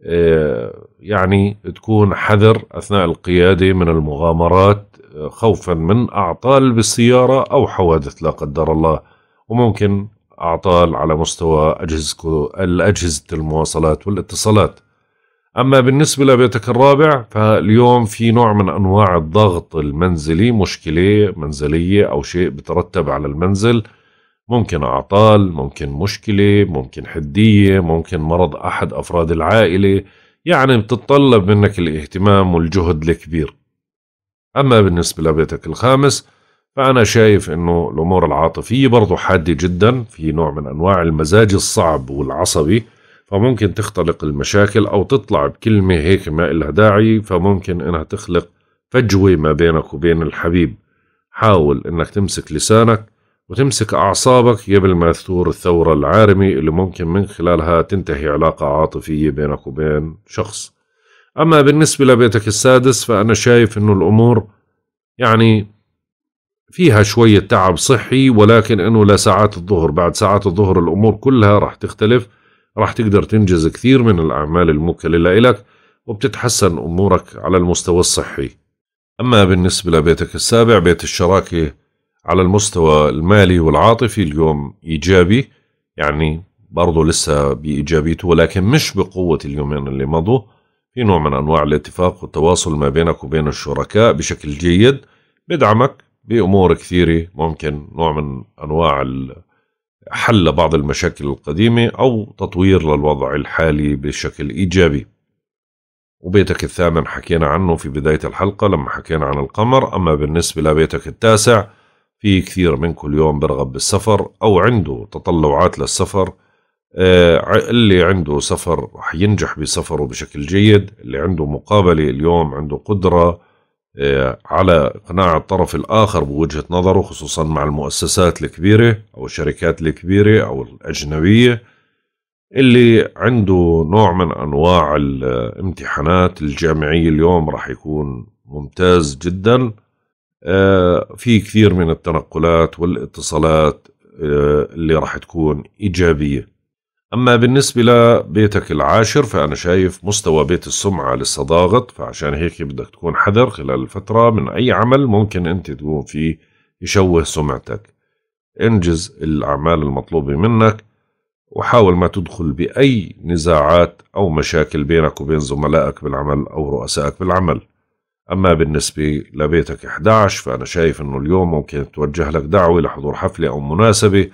آه، يعني تكون حذر أثناء القيادة من المغامرات آه، خوفا من أعطال بالسيارة أو حوادث لا قدر الله وممكن أعطال على مستوى أجهزة الأجهزة المواصلات والاتصالات أما بالنسبة لبيتك الرابع فاليوم في نوع من أنواع الضغط المنزلي مشكلة منزلية أو شيء بترتب على المنزل ممكن اعطال ممكن مشكله ممكن حديه ممكن مرض احد افراد العائله يعني بتتطلب منك الاهتمام والجهد الكبير اما بالنسبه لبيتك الخامس فأنا شايف إنه الأمور العاطفية برضو حادة جدا في نوع من أنواع المزاج الصعب والعصبي فممكن تختلق المشاكل أو تطلع بكلمة هيك ما إلها داعي فممكن إنها تخلق فجوة ما بينك وبين الحبيب حاول إنك تمسك لسانك وتمسك أعصابك قبل ما تثور الثورة العارمي اللي ممكن من خلالها تنتهي علاقة عاطفية بينك وبين شخص أما بالنسبة لبيتك السادس فأنا شايف أنه الأمور يعني فيها شوية تعب صحي ولكن أنه لساعات الظهر بعد ساعات الظهر الأمور كلها راح تختلف راح تقدر تنجز كثير من الأعمال الموكلة لك وبتتحسن أمورك على المستوى الصحي أما بالنسبة لبيتك السابع بيت الشراكة على المستوى المالي والعاطفي اليوم إيجابي يعني برضه لسه بإيجابيته ولكن مش بقوة اليومين اللي مضوا في نوع من أنواع الاتفاق والتواصل ما بينك وبين الشركاء بشكل جيد بدعمك بأمور كثيرة ممكن نوع من أنواع حل بعض المشاكل القديمة أو تطوير للوضع الحالي بشكل إيجابي وبيتك الثامن حكينا عنه في بداية الحلقة لما حكينا عن القمر أما بالنسبة لبيتك التاسع في كثير منكم اليوم برغب بالسفر أو عنده تطلعات للسفر آه، اللي عنده سفر رح ينجح بسفره بشكل جيد اللي عنده مقابلة اليوم عنده قدرة آه، على إقناع الطرف الآخر بوجهة نظره خصوصا مع المؤسسات الكبيرة أو الشركات الكبيرة أو الأجنبية اللي عنده نوع من أنواع الامتحانات آه، الجامعية اليوم رح يكون ممتاز جدا آه، في كثير من التنقلات والاتصالات آه، اللي راح تكون إيجابية أما بالنسبة لبيتك العاشر فأنا شايف مستوى بيت السمعة لسه ضاغط فعشان هيك بدك تكون حذر خلال الفترة من أي عمل ممكن أنت تقوم فيه يشوه سمعتك انجز الأعمال المطلوبة منك وحاول ما تدخل بأي نزاعات أو مشاكل بينك وبين زملائك بالعمل أو رؤسائك بالعمل أما بالنسبة لبيتك 11 فأنا شايف أنه اليوم ممكن توجه لك دعوة لحضور حفلة أو مناسبة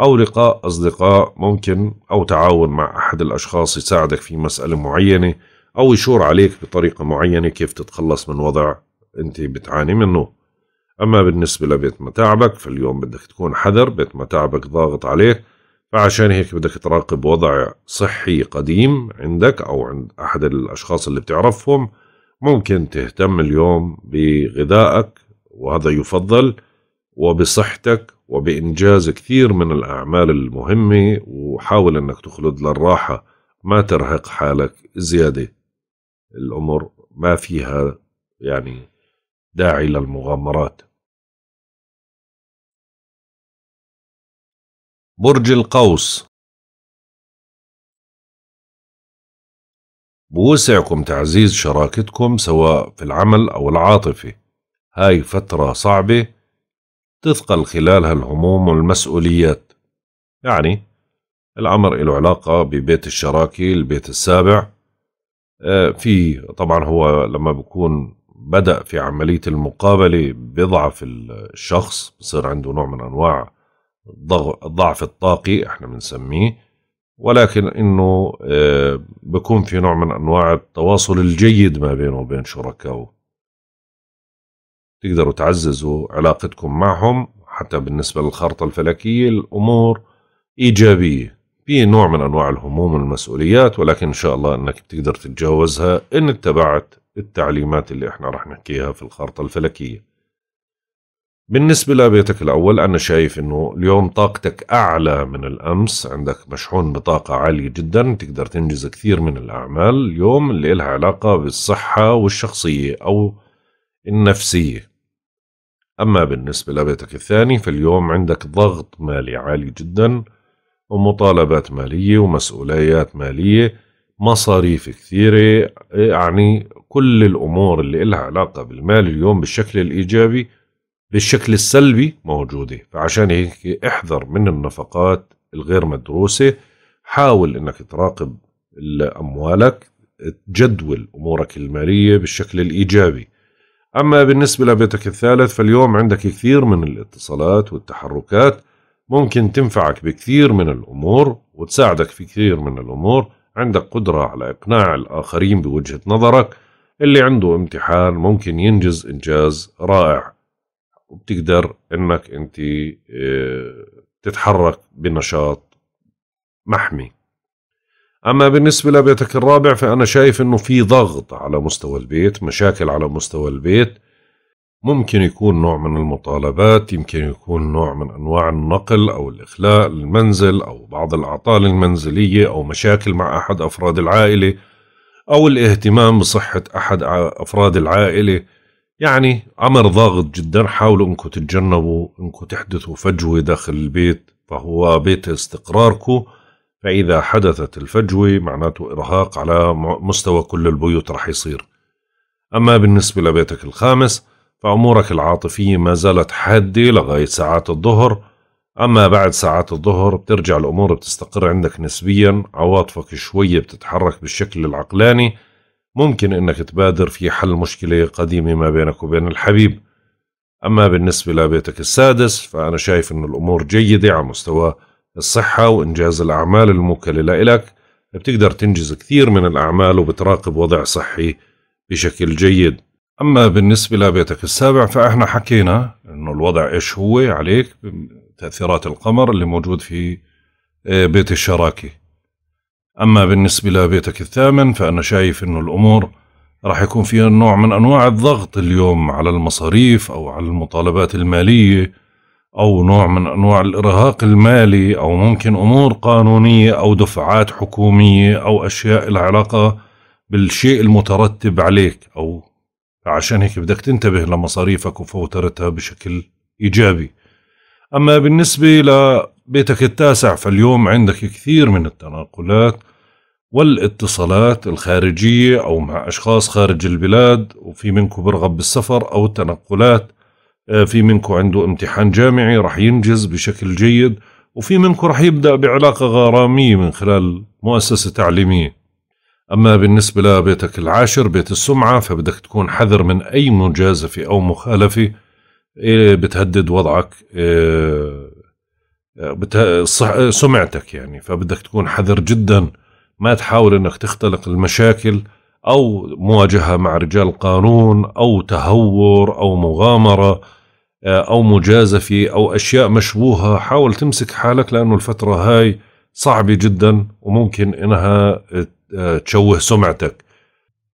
أو لقاء أصدقاء ممكن أو تعاون مع أحد الأشخاص يساعدك في مسألة معينة أو يشور عليك بطريقة معينة كيف تتخلص من وضع أنت بتعاني منه أما بالنسبة لبيت متاعبك فاليوم بدك تكون حذر بيت متاعبك ضاغط عليه فعشان هيك بدك تراقب وضع صحي قديم عندك أو عند أحد الأشخاص اللي بتعرفهم ممكن تهتم اليوم بغذائك وهذا يفضل وبصحتك وبإنجاز كثير من الأعمال المهمة وحاول أنك تخلد للراحة ما ترهق حالك زيادة الأمور ما فيها يعني داعي للمغامرات برج القوس بوسعكم تعزيز شراكتكم سواء في العمل أو العاطفة هاي فترة صعبة تثقل خلالها الهموم والمسؤوليات يعني الأمر له علاقة ببيت الشراكة البيت السابع آه، في طبعا هو لما بكون بدأ في عملية المقابلة بضعف الشخص بصير عنده نوع من أنواع ضعف الطاقي احنا بنسميه ولكن انه آه، بكون في نوع من انواع التواصل الجيد ما بينه وبين شركائه تقدروا تعززوا علاقتكم معهم حتى بالنسبة للخارطة الفلكية الأمور إيجابية في نوع من أنواع الهموم والمسؤوليات ولكن إن شاء الله أنك بتقدر تتجاوزها إن اتبعت التعليمات اللي إحنا رح نحكيها في الخارطة الفلكية بالنسبة لبيتك الأول أنا شايف أنه اليوم طاقتك أعلى من الأمس عندك مشحون بطاقة عالية جدا تقدر تنجز كثير من الأعمال اليوم اللي لها علاقة بالصحة والشخصية أو النفسية أما بالنسبة لبيتك الثاني فاليوم عندك ضغط مالي عالي جدا ومطالبات مالية ومسؤوليات مالية مصاريف كثيرة يعني كل الأمور اللي لها علاقة بالمال اليوم بالشكل الإيجابي بالشكل السلبي موجودة فعشان هيك احذر من النفقات الغير مدروسة حاول انك تراقب اموالك تجدول امورك المالية بالشكل الايجابي اما بالنسبة لبيتك الثالث فاليوم عندك كثير من الاتصالات والتحركات ممكن تنفعك بكثير من الامور وتساعدك في كثير من الامور عندك قدرة على اقناع الاخرين بوجهة نظرك اللي عنده امتحان ممكن ينجز انجاز رائع وبتقدر انك انت آه، تتحرك بنشاط محمي اما بالنسبه لبيتك الرابع فانا شايف انه في ضغط على مستوى البيت مشاكل على مستوى البيت ممكن يكون نوع من المطالبات يمكن يكون نوع من انواع النقل او الاخلاء للمنزل او بعض الاعطال المنزليه او مشاكل مع احد افراد العائله او الاهتمام بصحه احد افراد العائله يعني عمر ضاغط جدا حاولوا انكم تتجنبوا انكم تحدثوا فجوة داخل البيت فهو بيت استقراركم فإذا حدثت الفجوة معناته إرهاق على مستوى كل البيوت رح يصير أما بالنسبة لبيتك الخامس فأمورك العاطفية ما زالت حادة لغاية ساعات الظهر أما بعد ساعات الظهر بترجع الأمور بتستقر عندك نسبيا عواطفك شوية بتتحرك بالشكل العقلاني ممكن أنك تبادر في حل مشكلة قديمة ما بينك وبين الحبيب أما بالنسبة لبيتك السادس فأنا شايف أن الأمور جيدة على مستوى الصحة وإنجاز الأعمال الموكلة لك بتقدر تنجز كثير من الأعمال وبتراقب وضع صحي بشكل جيد أما بالنسبة لبيتك السابع فإحنا حكينا أنه الوضع إيش هو عليك تأثيرات القمر اللي موجود في آه، بيت الشراكة أما بالنسبة لبيتك الثامن فأنا شايف إنه الأمور راح يكون فيها نوع من أنواع الضغط اليوم على المصاريف أو على المطالبات المالية أو نوع من أنواع الإرهاق المالي أو ممكن أمور قانونية أو دفعات حكومية أو أشياء العلاقة بالشيء المترتب عليك أو عشان هيك بدك تنتبه لمصاريفك وفوترتها بشكل إيجابي أما بالنسبة لبيتك التاسع فاليوم عندك كثير من التناقلات والاتصالات الخارجية أو مع أشخاص خارج البلاد وفي منكم برغب بالسفر أو التنقلات آه، في منكم عنده امتحان جامعي رح ينجز بشكل جيد وفي منكم رح يبدأ بعلاقة غرامية من خلال مؤسسة تعليمية أما بالنسبة لبيتك العاشر بيت السمعة فبدك تكون حذر من أي مجازفة أو مخالفة إيه، بتهدد وضعك إيه، آه، بته... صح... سمعتك يعني فبدك تكون حذر جدا ما تحاول انك تختلق المشاكل او مواجهه مع رجال القانون او تهور او مغامره آه، او مجازفه او اشياء مشبوهه حاول تمسك حالك لانه الفتره هاي صعبه جدا وممكن انها آه، تشوه سمعتك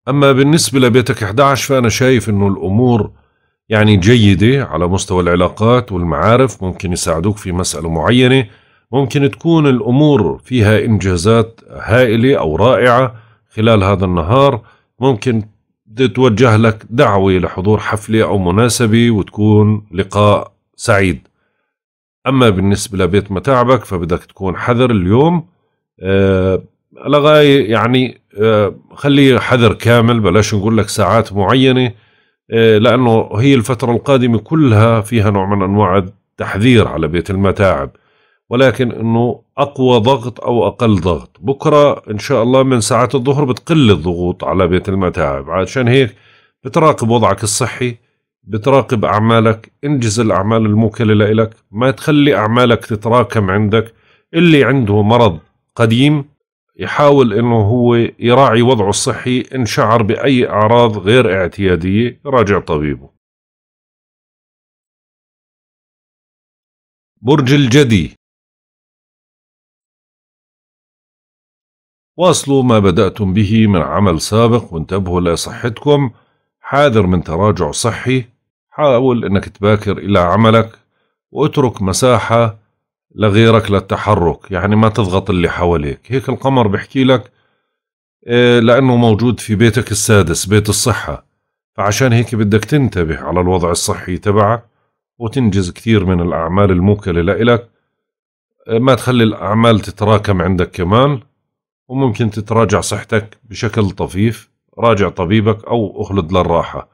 اما بالنسبه لبيتك 11 فانا شايف انه الامور يعني جيدة على مستوى العلاقات والمعارف ممكن يساعدوك في مسألة معينة ممكن تكون الأمور فيها إنجازات هائلة أو رائعة خلال هذا النهار ممكن تتوجه لك دعوة لحضور حفلة أو مناسبة وتكون لقاء سعيد أما بالنسبة لبيت متاعبك فبدك تكون حذر اليوم أه لغاية يعني أه خلي حذر كامل بلاش نقول لك ساعات معينة إيه، لأنه هي الفترة القادمة كلها فيها نوع من أنواع التحذير على بيت المتاعب ولكن أنه أقوى ضغط أو أقل ضغط بكرة إن شاء الله من ساعات الظهر بتقل الضغوط على بيت المتاعب عشان هيك بتراقب وضعك الصحي بتراقب أعمالك انجز الأعمال الموكلة لك ما تخلي أعمالك تتراكم عندك اللي عنده مرض قديم يحاول انه هو يراعي وضعه الصحي ان شعر باي اعراض غير اعتياديه يراجع طبيبه. برج الجدي واصلوا ما بدأتم به من عمل سابق وانتبهوا لصحتكم حاذر من تراجع صحي حاول انك تباكر الى عملك واترك مساحة لغيرك للتحرك يعني ما تضغط اللي حواليك هيك القمر بحكي لك آه، لأنه موجود في بيتك السادس بيت الصحة فعشان هيك بدك تنتبه على الوضع الصحي تبعك وتنجز كثير من الأعمال الموكلة لإلك آه، ما تخلي الأعمال تتراكم عندك كمان وممكن تتراجع صحتك بشكل طفيف راجع طبيبك أو أخلد للراحة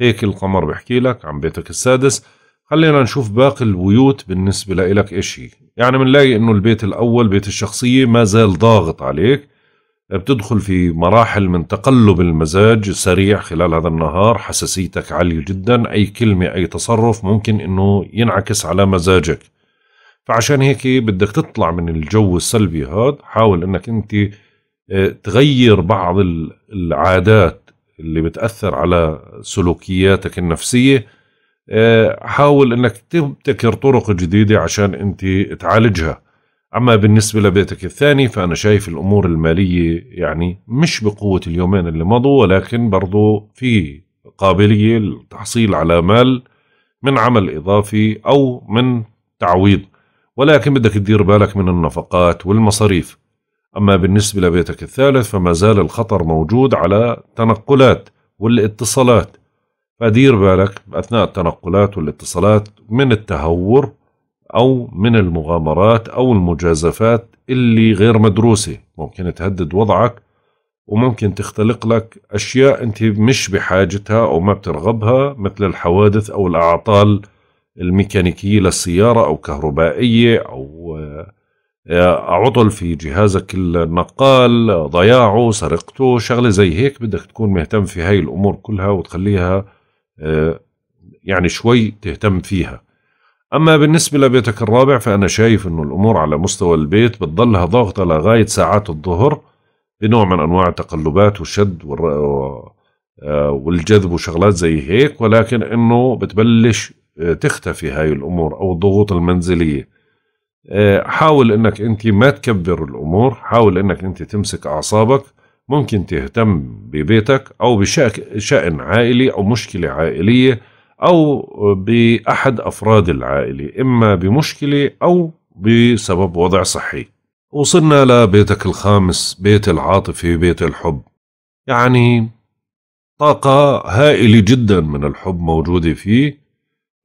هيك القمر بحكي لك عن بيتك السادس خلينا نشوف باقي البيوت بالنسبة لإلك إشي يعني بنلاقي إنه البيت الأول بيت الشخصية ما زال ضاغط عليك بتدخل في مراحل من تقلب المزاج سريع خلال هذا النهار حساسيتك عالية جدا أي كلمة أي تصرف ممكن إنه ينعكس على مزاجك فعشان هيك بدك تطلع من الجو السلبي هذا حاول انك انت آه، تغير بعض العادات اللي بتأثر على سلوكياتك النفسية حاول انك تبتكر طرق جديده عشان انت تعالجها اما بالنسبه لبيتك الثاني فانا شايف الامور الماليه يعني مش بقوه اليومين اللي مضوا ولكن برضو في قابليه للتحصيل على مال من عمل اضافي او من تعويض ولكن بدك تدير بالك من النفقات والمصاريف اما بالنسبه لبيتك الثالث فما زال الخطر موجود على التنقلات والاتصالات فدير بالك أثناء التنقلات والاتصالات من التهور أو من المغامرات أو المجازفات اللي غير مدروسة ممكن تهدد وضعك وممكن تختلق لك أشياء أنت مش بحاجتها أو ما بترغبها مثل الحوادث أو الأعطال الميكانيكية للسيارة أو كهربائية أو آه، عطل في جهازك النقال ضياعه سرقته شغلة زي هيك بدك تكون مهتم في هاي الأمور كلها وتخليها آه، يعني شوي تهتم فيها أما بالنسبة لبيتك الرابع فأنا شايف أنه الأمور على مستوى البيت بتضلها ضاغطة لغاية ساعات الظهر بنوع من أنواع التقلبات والشد آه، والجذب وشغلات زي هيك ولكن أنه بتبلش آه، تختفي هاي الأمور أو الضغوط المنزلية حاول أنك أنت ما تكبر الأمور حاول أنك أنت تمسك أعصابك ممكن تهتم ببيتك أو بشأن عائلي أو مشكلة عائلية أو بأحد أفراد العائلة إما بمشكلة أو بسبب وضع صحي وصلنا لبيتك الخامس بيت العاطفة بيت الحب يعني طاقة هائلة جدا من الحب موجودة فيه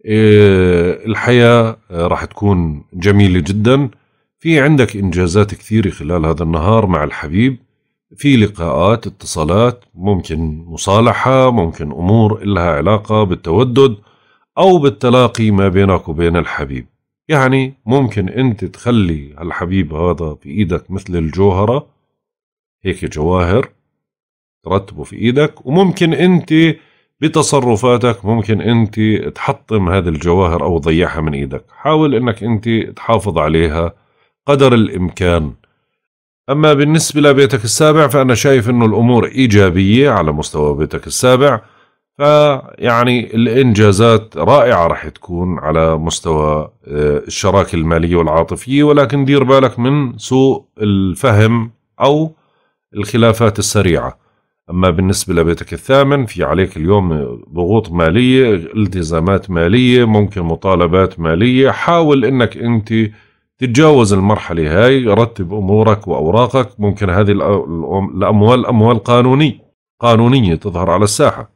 آه، الحياة راح تكون جميلة جدا في عندك إنجازات كثيرة خلال هذا النهار مع الحبيب في لقاءات اتصالات ممكن مصالحة ممكن أمور إلها علاقة بالتودد أو بالتلاقي ما بينك وبين الحبيب يعني ممكن أنت تخلي الحبيب هذا في إيدك مثل الجوهرة هيك جواهر ترتبه في إيدك وممكن أنت بتصرفاتك ممكن أنت تحطم هذه الجواهر أو تضيعها من إيدك حاول أنك أنت تحافظ عليها قدر الإمكان أما بالنسبة لبيتك السابع فأنا شايف أنه الأمور إيجابية على مستوى بيتك السابع فيعني الإنجازات رائعة رح تكون على مستوى آه، الشراكة المالية والعاطفية ولكن دير بالك من سوء الفهم أو الخلافات السريعة أما بالنسبة لبيتك الثامن في عليك اليوم ضغوط مالية التزامات مالية ممكن مطالبات مالية حاول أنك أنت تتجاوز المرحلة هاي رتب أمورك وأوراقك ممكن هذه الأموال أموال قانوني قانونية تظهر على الساحة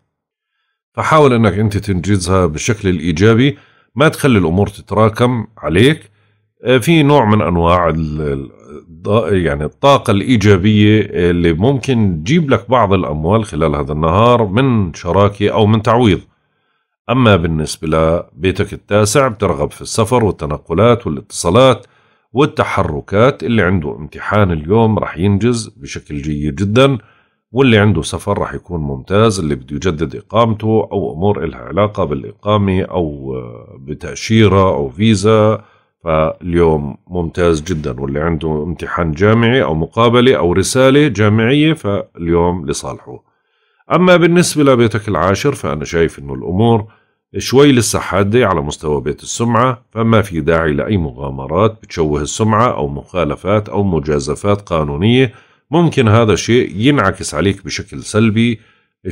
فحاول أنك أنت تنجزها بالشكل الإيجابي ما تخلي الأمور تتراكم عليك آه، في نوع من أنواع يعني الطاقة الإيجابية اللي ممكن تجيب لك بعض الأموال خلال هذا النهار من شراكة أو من تعويض أما بالنسبة لبيتك التاسع بترغب في السفر والتنقلات والاتصالات والتحركات اللي عنده امتحان اليوم رح ينجز بشكل جيد جدا واللي عنده سفر رح يكون ممتاز اللي بده يجدد إقامته أو أمور إلها علاقة بالإقامة أو بتأشيرة أو فيزا فاليوم ممتاز جدا واللي عنده امتحان جامعي أو مقابلة أو رسالة جامعية فاليوم لصالحه أما بالنسبة لبيتك العاشر فأنا شايف أنه الأمور شوي لسه حادة على مستوى بيت السمعة فما في داعي لأي مغامرات بتشوه السمعة أو مخالفات أو مجازفات قانونية ممكن هذا الشيء ينعكس عليك بشكل سلبي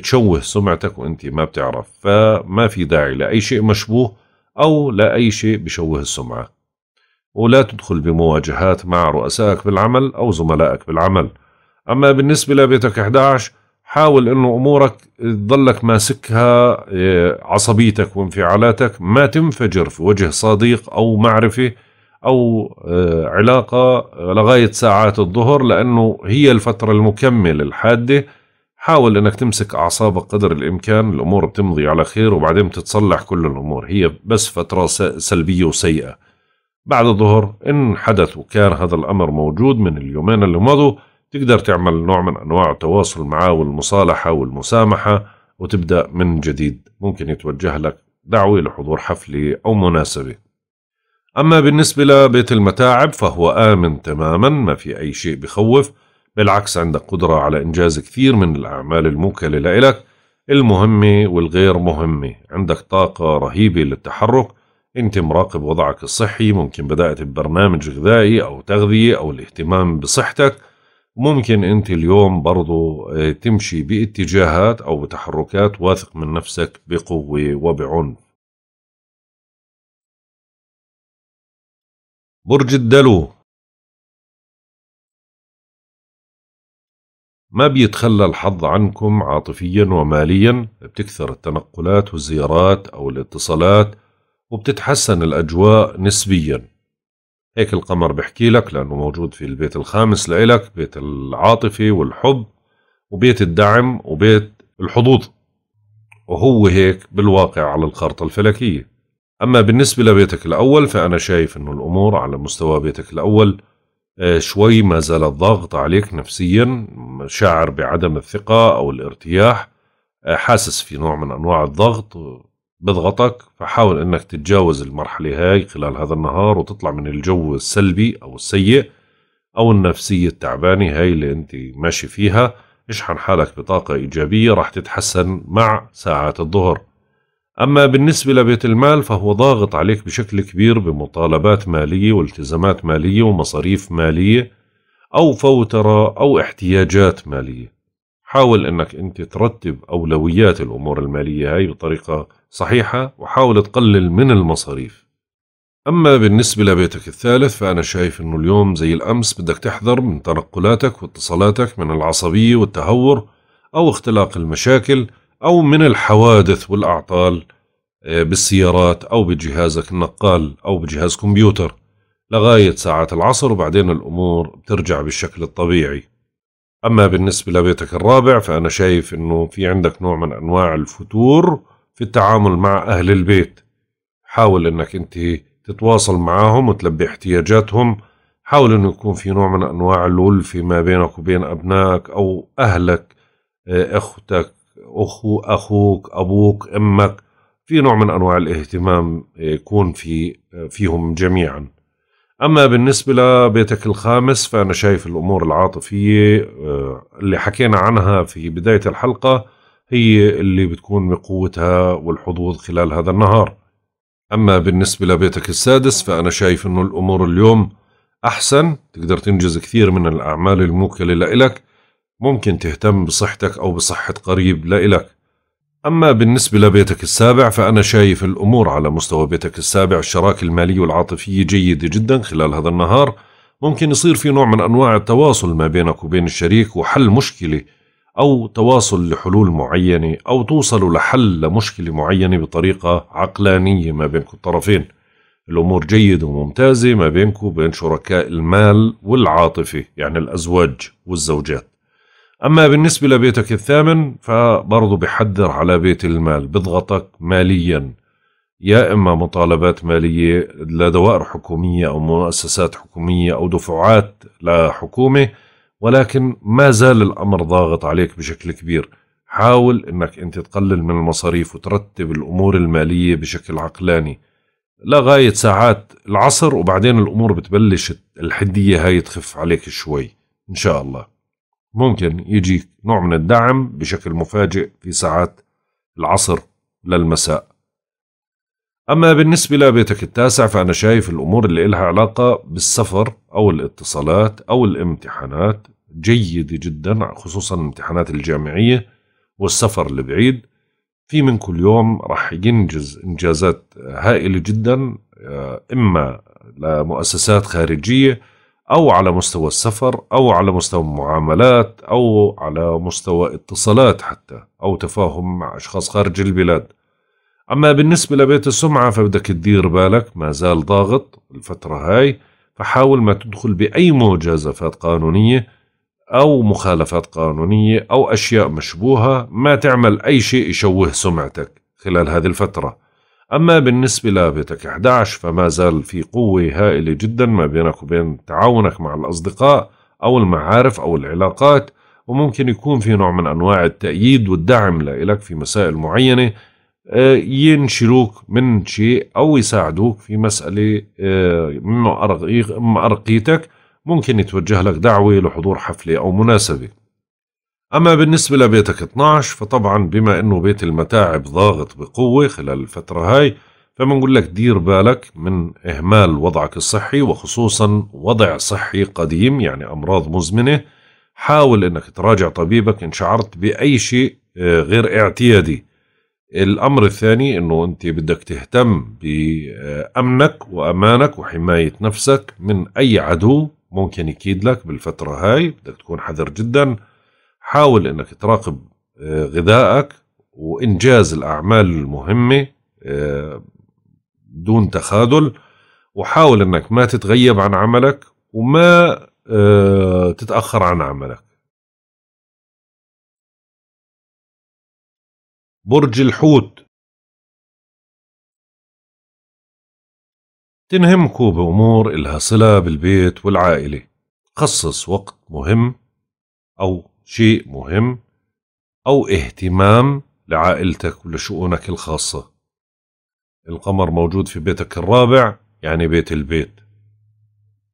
تشوه سمعتك وانت ما بتعرف فما في داعي لأي شيء مشبوه أو لأي شيء بشوه السمعة ولا تدخل بمواجهات مع رؤسائك بالعمل أو زملائك بالعمل أما بالنسبة لبيتك 11 حاول انه امورك تضلك ماسكها آه، عصبيتك وانفعالاتك ما تنفجر في وجه صديق او معرفه او آه، علاقه لغايه ساعات الظهر لانه هي الفتره المكمله الحاده حاول انك تمسك اعصابك قدر الامكان الامور بتمضي على خير وبعدين بتتصلح كل الامور هي بس فتره سلبيه وسيئه بعد الظهر ان حدث وكان هذا الامر موجود من اليومين اللي مضوا تقدر تعمل نوع من أنواع التواصل معه والمصالحة والمسامحة وتبدأ من جديد ممكن يتوجه لك دعوة لحضور حفلة أو مناسبة أما بالنسبة لبيت المتاعب فهو آمن تماما ما في أي شيء بخوف بالعكس عندك قدرة على إنجاز كثير من الأعمال الموكلة لإلك المهمة والغير مهمة عندك طاقة رهيبة للتحرك أنت مراقب وضعك الصحي ممكن بدأت ببرنامج غذائي أو تغذية أو الاهتمام بصحتك ممكن انت اليوم برضو آه، تمشي باتجاهات او تحركات واثق من نفسك بقوه وبعنف برج الدلو ما بيتخلى الحظ عنكم عاطفيا وماليا بتكثر التنقلات والزيارات أو الاتصالات وبتتحسن الأجواء نسبيا هيك القمر بحكي لك لأنه موجود في البيت الخامس لإلك بيت العاطفة والحب وبيت الدعم وبيت الحظوظ وهو هيك بالواقع على الخرطة الفلكية أما بالنسبة لبيتك الأول فأنا شايف أنه الأمور على مستوى بيتك الأول آه، شوي ما زالت ضاغطة عليك نفسيا شاعر بعدم الثقة أو الارتياح آه، حاسس في نوع من أنواع الضغط بضغطك فحاول انك تتجاوز المرحلة هاي خلال هذا النهار وتطلع من الجو السلبي او السيء او النفسية التعبانة هاي اللي انت ماشي فيها اشحن حالك بطاقة ايجابية راح تتحسن مع ساعات الظهر اما بالنسبة لبيت المال فهو ضاغط عليك بشكل كبير بمطالبات مالية والتزامات مالية ومصاريف مالية او فوترة او احتياجات مالية حاول انك انت ترتب اولويات الامور المالية هاي بطريقة صحيحة وحاول تقلل من المصاريف أما بالنسبة لبيتك الثالث فأنا شايف أنه اليوم زي الأمس بدك تحذر من تنقلاتك واتصالاتك من العصبية والتهور أو اختلاق المشاكل أو من الحوادث والأعطال آه، بالسيارات أو بجهازك النقال أو بجهاز كمبيوتر لغاية ساعات العصر وبعدين الأمور بترجع بالشكل الطبيعي أما بالنسبة لبيتك الرابع فأنا شايف أنه في عندك نوع من أنواع الفتور في التعامل مع أهل البيت حاول أنك أنت تتواصل معاهم وتلبي احتياجاتهم حاول أنه يكون في نوع من أنواع الولف ما بينك وبين أبنائك أو أهلك آه، أختك أخو أخوك أبوك أمك في نوع من أنواع الاهتمام آه، يكون في آه، فيهم جميعا أما بالنسبة لبيتك الخامس فأنا شايف الأمور العاطفية اللي حكينا عنها في بداية الحلقة هي اللي بتكون بقوتها والحظوظ خلال هذا النهار أما بالنسبة لبيتك السادس فأنا شايف أنه الأمور اليوم أحسن تقدر تنجز كثير من الأعمال الموكلة لإلك ممكن تهتم بصحتك أو بصحة قريب لإلك أما بالنسبة لبيتك السابع فأنا شايف الأمور على مستوى بيتك السابع الشراكة المالية والعاطفية جيدة جدا خلال هذا النهار ممكن يصير في نوع من أنواع التواصل ما بينك وبين الشريك وحل مشكلة أو تواصل لحلول معينة أو توصلوا لحل لمشكلة معينة بطريقة عقلانية ما بينكم الطرفين الأمور جيدة وممتازة ما بينكم وبين شركاء المال والعاطفة يعني الأزواج والزوجات أما بالنسبة لبيتك الثامن فبرضه بحذر على بيت المال بضغطك ماليا يا إما مطالبات مالية لدوائر حكومية أو مؤسسات حكومية أو دفعات لحكومة ولكن ما زال الأمر ضاغط عليك بشكل كبير حاول أنك أنت تقلل من المصاريف وترتب الأمور المالية بشكل عقلاني لغاية ساعات العصر وبعدين الأمور بتبلش الحدية هاي تخف عليك شوي إن شاء الله ممكن يجيك نوع من الدعم بشكل مفاجئ في ساعات العصر للمساء أما بالنسبة لبيتك التاسع فأنا شايف الأمور اللي إلها علاقة بالسفر أو الاتصالات أو الامتحانات جيدة جدا خصوصا الامتحانات الجامعية والسفر البعيد في من كل يوم راح ينجز إنجازات هائلة جدا آه، إما لمؤسسات خارجية أو على مستوى السفر أو على مستوى معاملات أو على مستوى اتصالات حتى أو تفاهم مع أشخاص خارج البلاد أما بالنسبة لبيت السمعة فبدك تدير بالك ما زال ضاغط الفترة هاي فحاول ما تدخل بأي مجازفات قانونية أو مخالفات قانونية أو أشياء مشبوهة ما تعمل أي شيء يشوه سمعتك خلال هذه الفترة أما بالنسبة لبيتك 11 فما زال في قوة هائلة جدا ما بينك وبين تعاونك مع الأصدقاء أو المعارف أو العلاقات وممكن يكون في نوع من أنواع التأييد والدعم لإلك في مسائل معينة ينشلوك من شيء أو يساعدوك في مسألة آه، مأرقيتك ممكن يتوجه لك دعوة لحضور حفلة أو مناسبة أما بالنسبة لبيتك 12 فطبعا بما أنه بيت المتاعب ضاغط بقوة خلال الفترة هاي فبنقول لك دير بالك من إهمال وضعك الصحي وخصوصا وضع صحي قديم يعني أمراض مزمنة حاول أنك تراجع طبيبك إن شعرت بأي شيء آه، غير اعتيادي الامر الثاني انه انت بدك تهتم بامنك وامانك وحمايه نفسك من اي عدو ممكن يكيد لك بالفتره هاي بدك تكون حذر جدا حاول انك تراقب آه، غذائك وانجاز الاعمال المهمه آه، دون تخاذل وحاول انك ما تتغيب عن عملك وما آه، تتاخر عن عملك برج الحوت تنهمكوا بأمور إلها صلة بالبيت والعائلة خصص وقت مهم أو شيء مهم أو اهتمام لعائلتك ولشؤونك الخاصة القمر موجود في بيتك الرابع يعني بيت البيت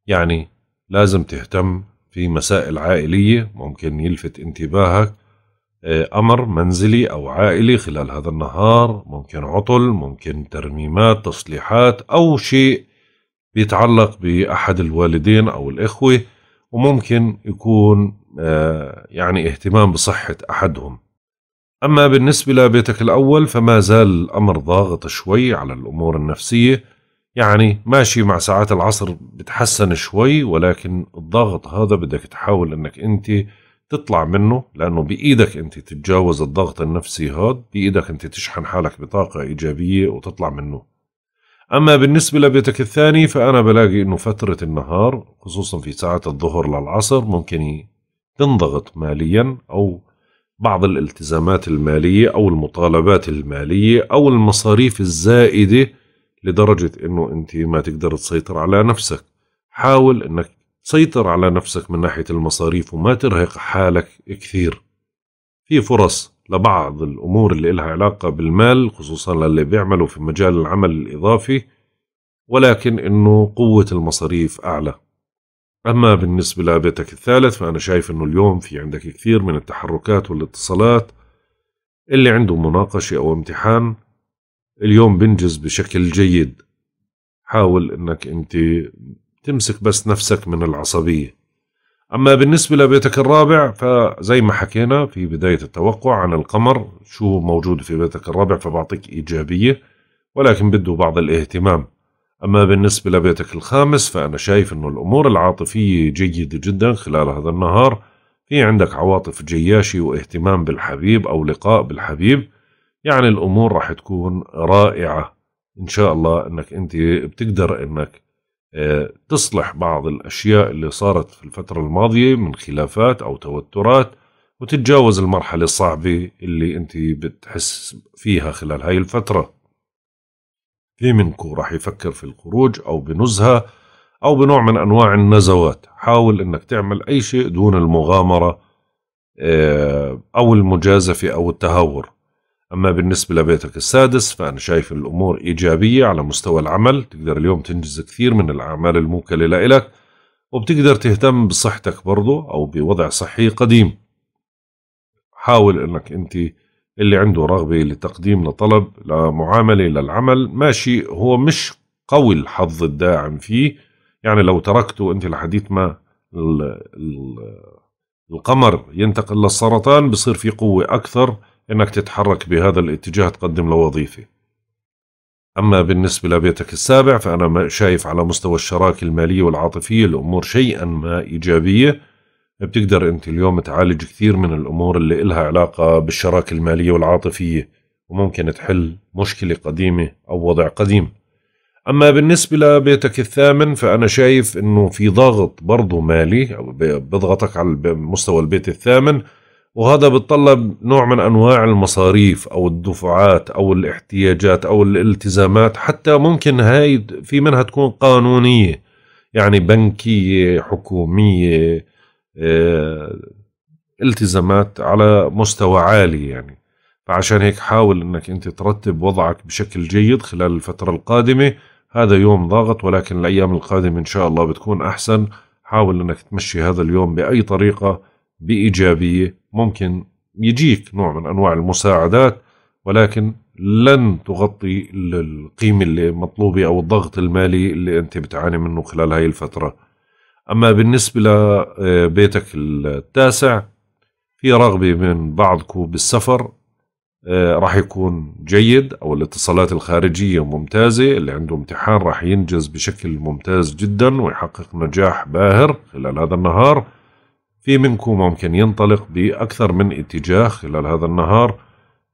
يعني لازم تهتم في مسائل عائلية ممكن يلفت انتباهك أمر منزلي أو عائلي خلال هذا النهار ممكن عطل ممكن ترميمات تصليحات أو شيء بيتعلق بأحد الوالدين أو الإخوة وممكن يكون آه، يعني اهتمام بصحة أحدهم أما بالنسبة لبيتك الأول فما زال الأمر ضاغط شوي على الأمور النفسية يعني ماشي مع ساعات العصر بتحسن شوي ولكن الضغط هذا بدك تحاول أنك أنت تطلع منه لأنه بإيدك أنت تتجاوز الضغط النفسي هاد بإيدك أنت تشحن حالك بطاقة إيجابية وتطلع منه أما بالنسبة لبيتك الثاني فأنا بلاقي أنه فترة النهار خصوصا في ساعات الظهر للعصر ممكن تنضغط ماليا أو بعض الالتزامات المالية أو المطالبات المالية أو المصاريف الزائدة لدرجة أنه أنت ما تقدر تسيطر على نفسك حاول أنك سيطر على نفسك من ناحية المصاريف وما ترهق حالك كثير في فرص لبعض الأمور اللي إلها علاقة بالمال خصوصا للي بيعملوا في مجال العمل الإضافي ولكن أنه قوة المصاريف أعلى أما بالنسبة لبيتك الثالث فأنا شايف أنه اليوم في عندك كثير من التحركات والاتصالات اللي عنده مناقشة أو امتحان اليوم بنجز بشكل جيد حاول أنك أنت تمسك بس نفسك من العصبية أما بالنسبة لبيتك الرابع فزي ما حكينا في بداية التوقع عن القمر شو موجود في بيتك الرابع فبعطيك إيجابية ولكن بده بعض الاهتمام أما بالنسبة لبيتك الخامس فأنا شايف أنه الأمور العاطفية جيدة جدا خلال هذا النهار في عندك عواطف جياشة واهتمام بالحبيب أو لقاء بالحبيب يعني الأمور راح تكون رائعة إن شاء الله أنك أنت بتقدر أنك تصلح بعض الأشياء اللي صارت في الفترة الماضية من خلافات أو توترات وتتجاوز المرحلة الصعبة اللي أنت بتحس فيها خلال هاي الفترة في منكم راح يفكر في الخروج أو بنزهة أو بنوع من أنواع النزوات حاول أنك تعمل أي شيء دون المغامرة آه، أو المجازفة أو التهور أما بالنسبة لبيتك السادس فأنا شايف الأمور إيجابية على مستوى العمل تقدر اليوم تنجز كثير من الأعمال الموكلة لإلك وبتقدر تهتم بصحتك برضو أو بوضع صحي قديم حاول أنك أنت اللي عنده رغبة لتقديم لطلب لمعاملة للعمل ماشي هو مش قوي الحظ الداعم فيه يعني لو تركته أنت لحديث ما القمر ينتقل للسرطان بصير في قوة أكثر إنك تتحرك بهذا الاتجاه تقدم له وظيفة أما بالنسبة لبيتك السابع فأنا شايف على مستوى الشراكة المالية والعاطفية الأمور شيئا ما إيجابية بتقدر أنت اليوم تعالج كثير من الأمور اللي إلها علاقة بالشراكة المالية والعاطفية وممكن تحل مشكلة قديمة أو وضع قديم أما بالنسبة لبيتك الثامن فأنا شايف أنه في ضغط برضه مالي بضغطك على مستوى البيت الثامن وهذا بتطلب نوع من أنواع المصاريف أو الدفعات أو الاحتياجات أو الالتزامات حتى ممكن هاي في منها تكون قانونية يعني بنكية حكومية آه، التزامات على مستوى عالي يعني فعشان هيك حاول انك انت ترتب وضعك بشكل جيد خلال الفترة القادمة هذا يوم ضاغط ولكن الايام القادمة ان شاء الله بتكون احسن حاول انك تمشي هذا اليوم باي طريقة بايجابية ممكن يجيك نوع من أنواع المساعدات ولكن لن تغطي القيمة اللي مطلوبة أو الضغط المالي اللي أنت بتعاني منه خلال هاي الفترة أما بالنسبة لبيتك آه، التاسع في رغبة من بعضكم بالسفر آه، راح يكون جيد أو الاتصالات الخارجية ممتازة اللي عنده امتحان راح ينجز بشكل ممتاز جدا ويحقق نجاح باهر خلال هذا النهار في منكم ممكن ينطلق بأكثر من اتجاه خلال هذا النهار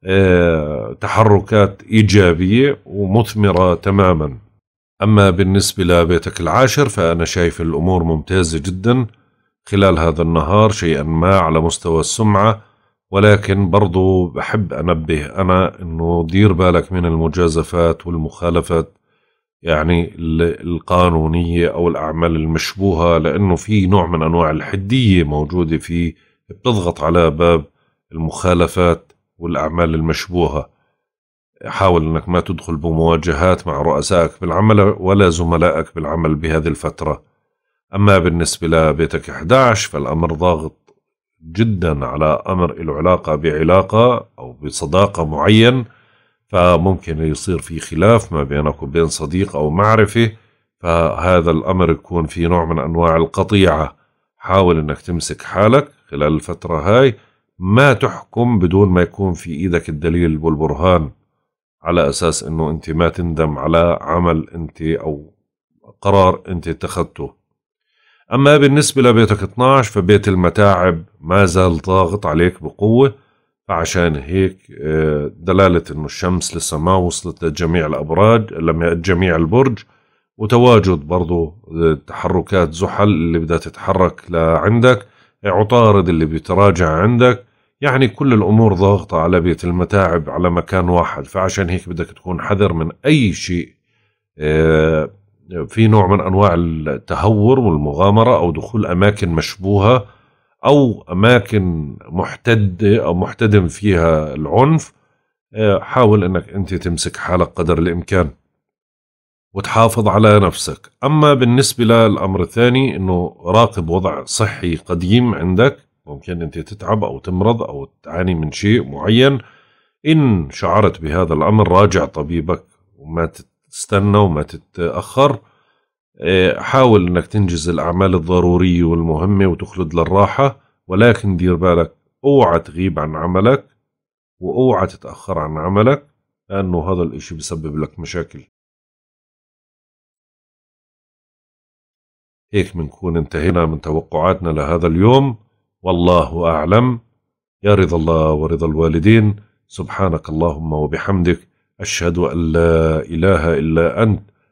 آه، تحركات إيجابية ومثمرة تماما أما بالنسبة لبيتك العاشر فأنا شايف الأمور ممتازة جدا خلال هذا النهار شيئا ما على مستوى السمعة ولكن برضو بحب أنبه أنا أنه دير بالك من المجازفات والمخالفات يعني القانونية أو الأعمال المشبوهة لأنه في نوع من أنواع الحدية موجودة فيه بتضغط على باب المخالفات والأعمال المشبوهة حاول أنك ما تدخل بمواجهات مع رؤسائك بالعمل ولا زملائك بالعمل بهذه الفترة أما بالنسبة لبيتك 11 فالأمر ضاغط جدا على أمر له علاقة بعلاقة أو بصداقة معين فممكن يصير في خلاف ما بينك وبين صديق أو معرفة فهذا الأمر يكون في نوع من أنواع القطيعة حاول أنك تمسك حالك خلال الفترة هاي ما تحكم بدون ما يكون في إيدك الدليل والبرهان على أساس أنه أنت ما تندم على عمل أنت أو قرار أنت اتخذته أما بالنسبة لبيتك 12 فبيت المتاعب ما زال ضاغط عليك بقوة فعشان هيك آه، دلالة أنه الشمس لسه ما وصلت لجميع الأبراج لجميع البرج وتواجد برضو آه، تحركات زحل اللي بدها تتحرك لعندك عطارد اللي بيتراجع عندك يعني كل الأمور ضاغطة على بيت المتاعب على مكان واحد فعشان هيك بدك تكون حذر من أي شيء آه، في نوع من أنواع التهور والمغامرة أو دخول أماكن مشبوهة أو أماكن محتدة أو محتدم فيها العنف آه، حاول أنك أنت تمسك حالك قدر الإمكان وتحافظ على نفسك أما بالنسبة للأمر الثاني أنه راقب وضع صحي قديم عندك ممكن أنت تتعب أو تمرض أو تعاني من شيء معين إن شعرت بهذا الأمر راجع طبيبك وما تستنى وما تتأخر إيه، حاول انك تنجز الاعمال الضروريه والمهمه وتخلد للراحه ولكن دير بالك اوعى تغيب عن عملك واوعى تتاخر عن عملك لانه هذا الاشي بسبب لك مشاكل هيك بنكون انتهينا من توقعاتنا لهذا اليوم والله اعلم يا رضا الله ورضا الوالدين سبحانك اللهم وبحمدك اشهد ان لا اله الا انت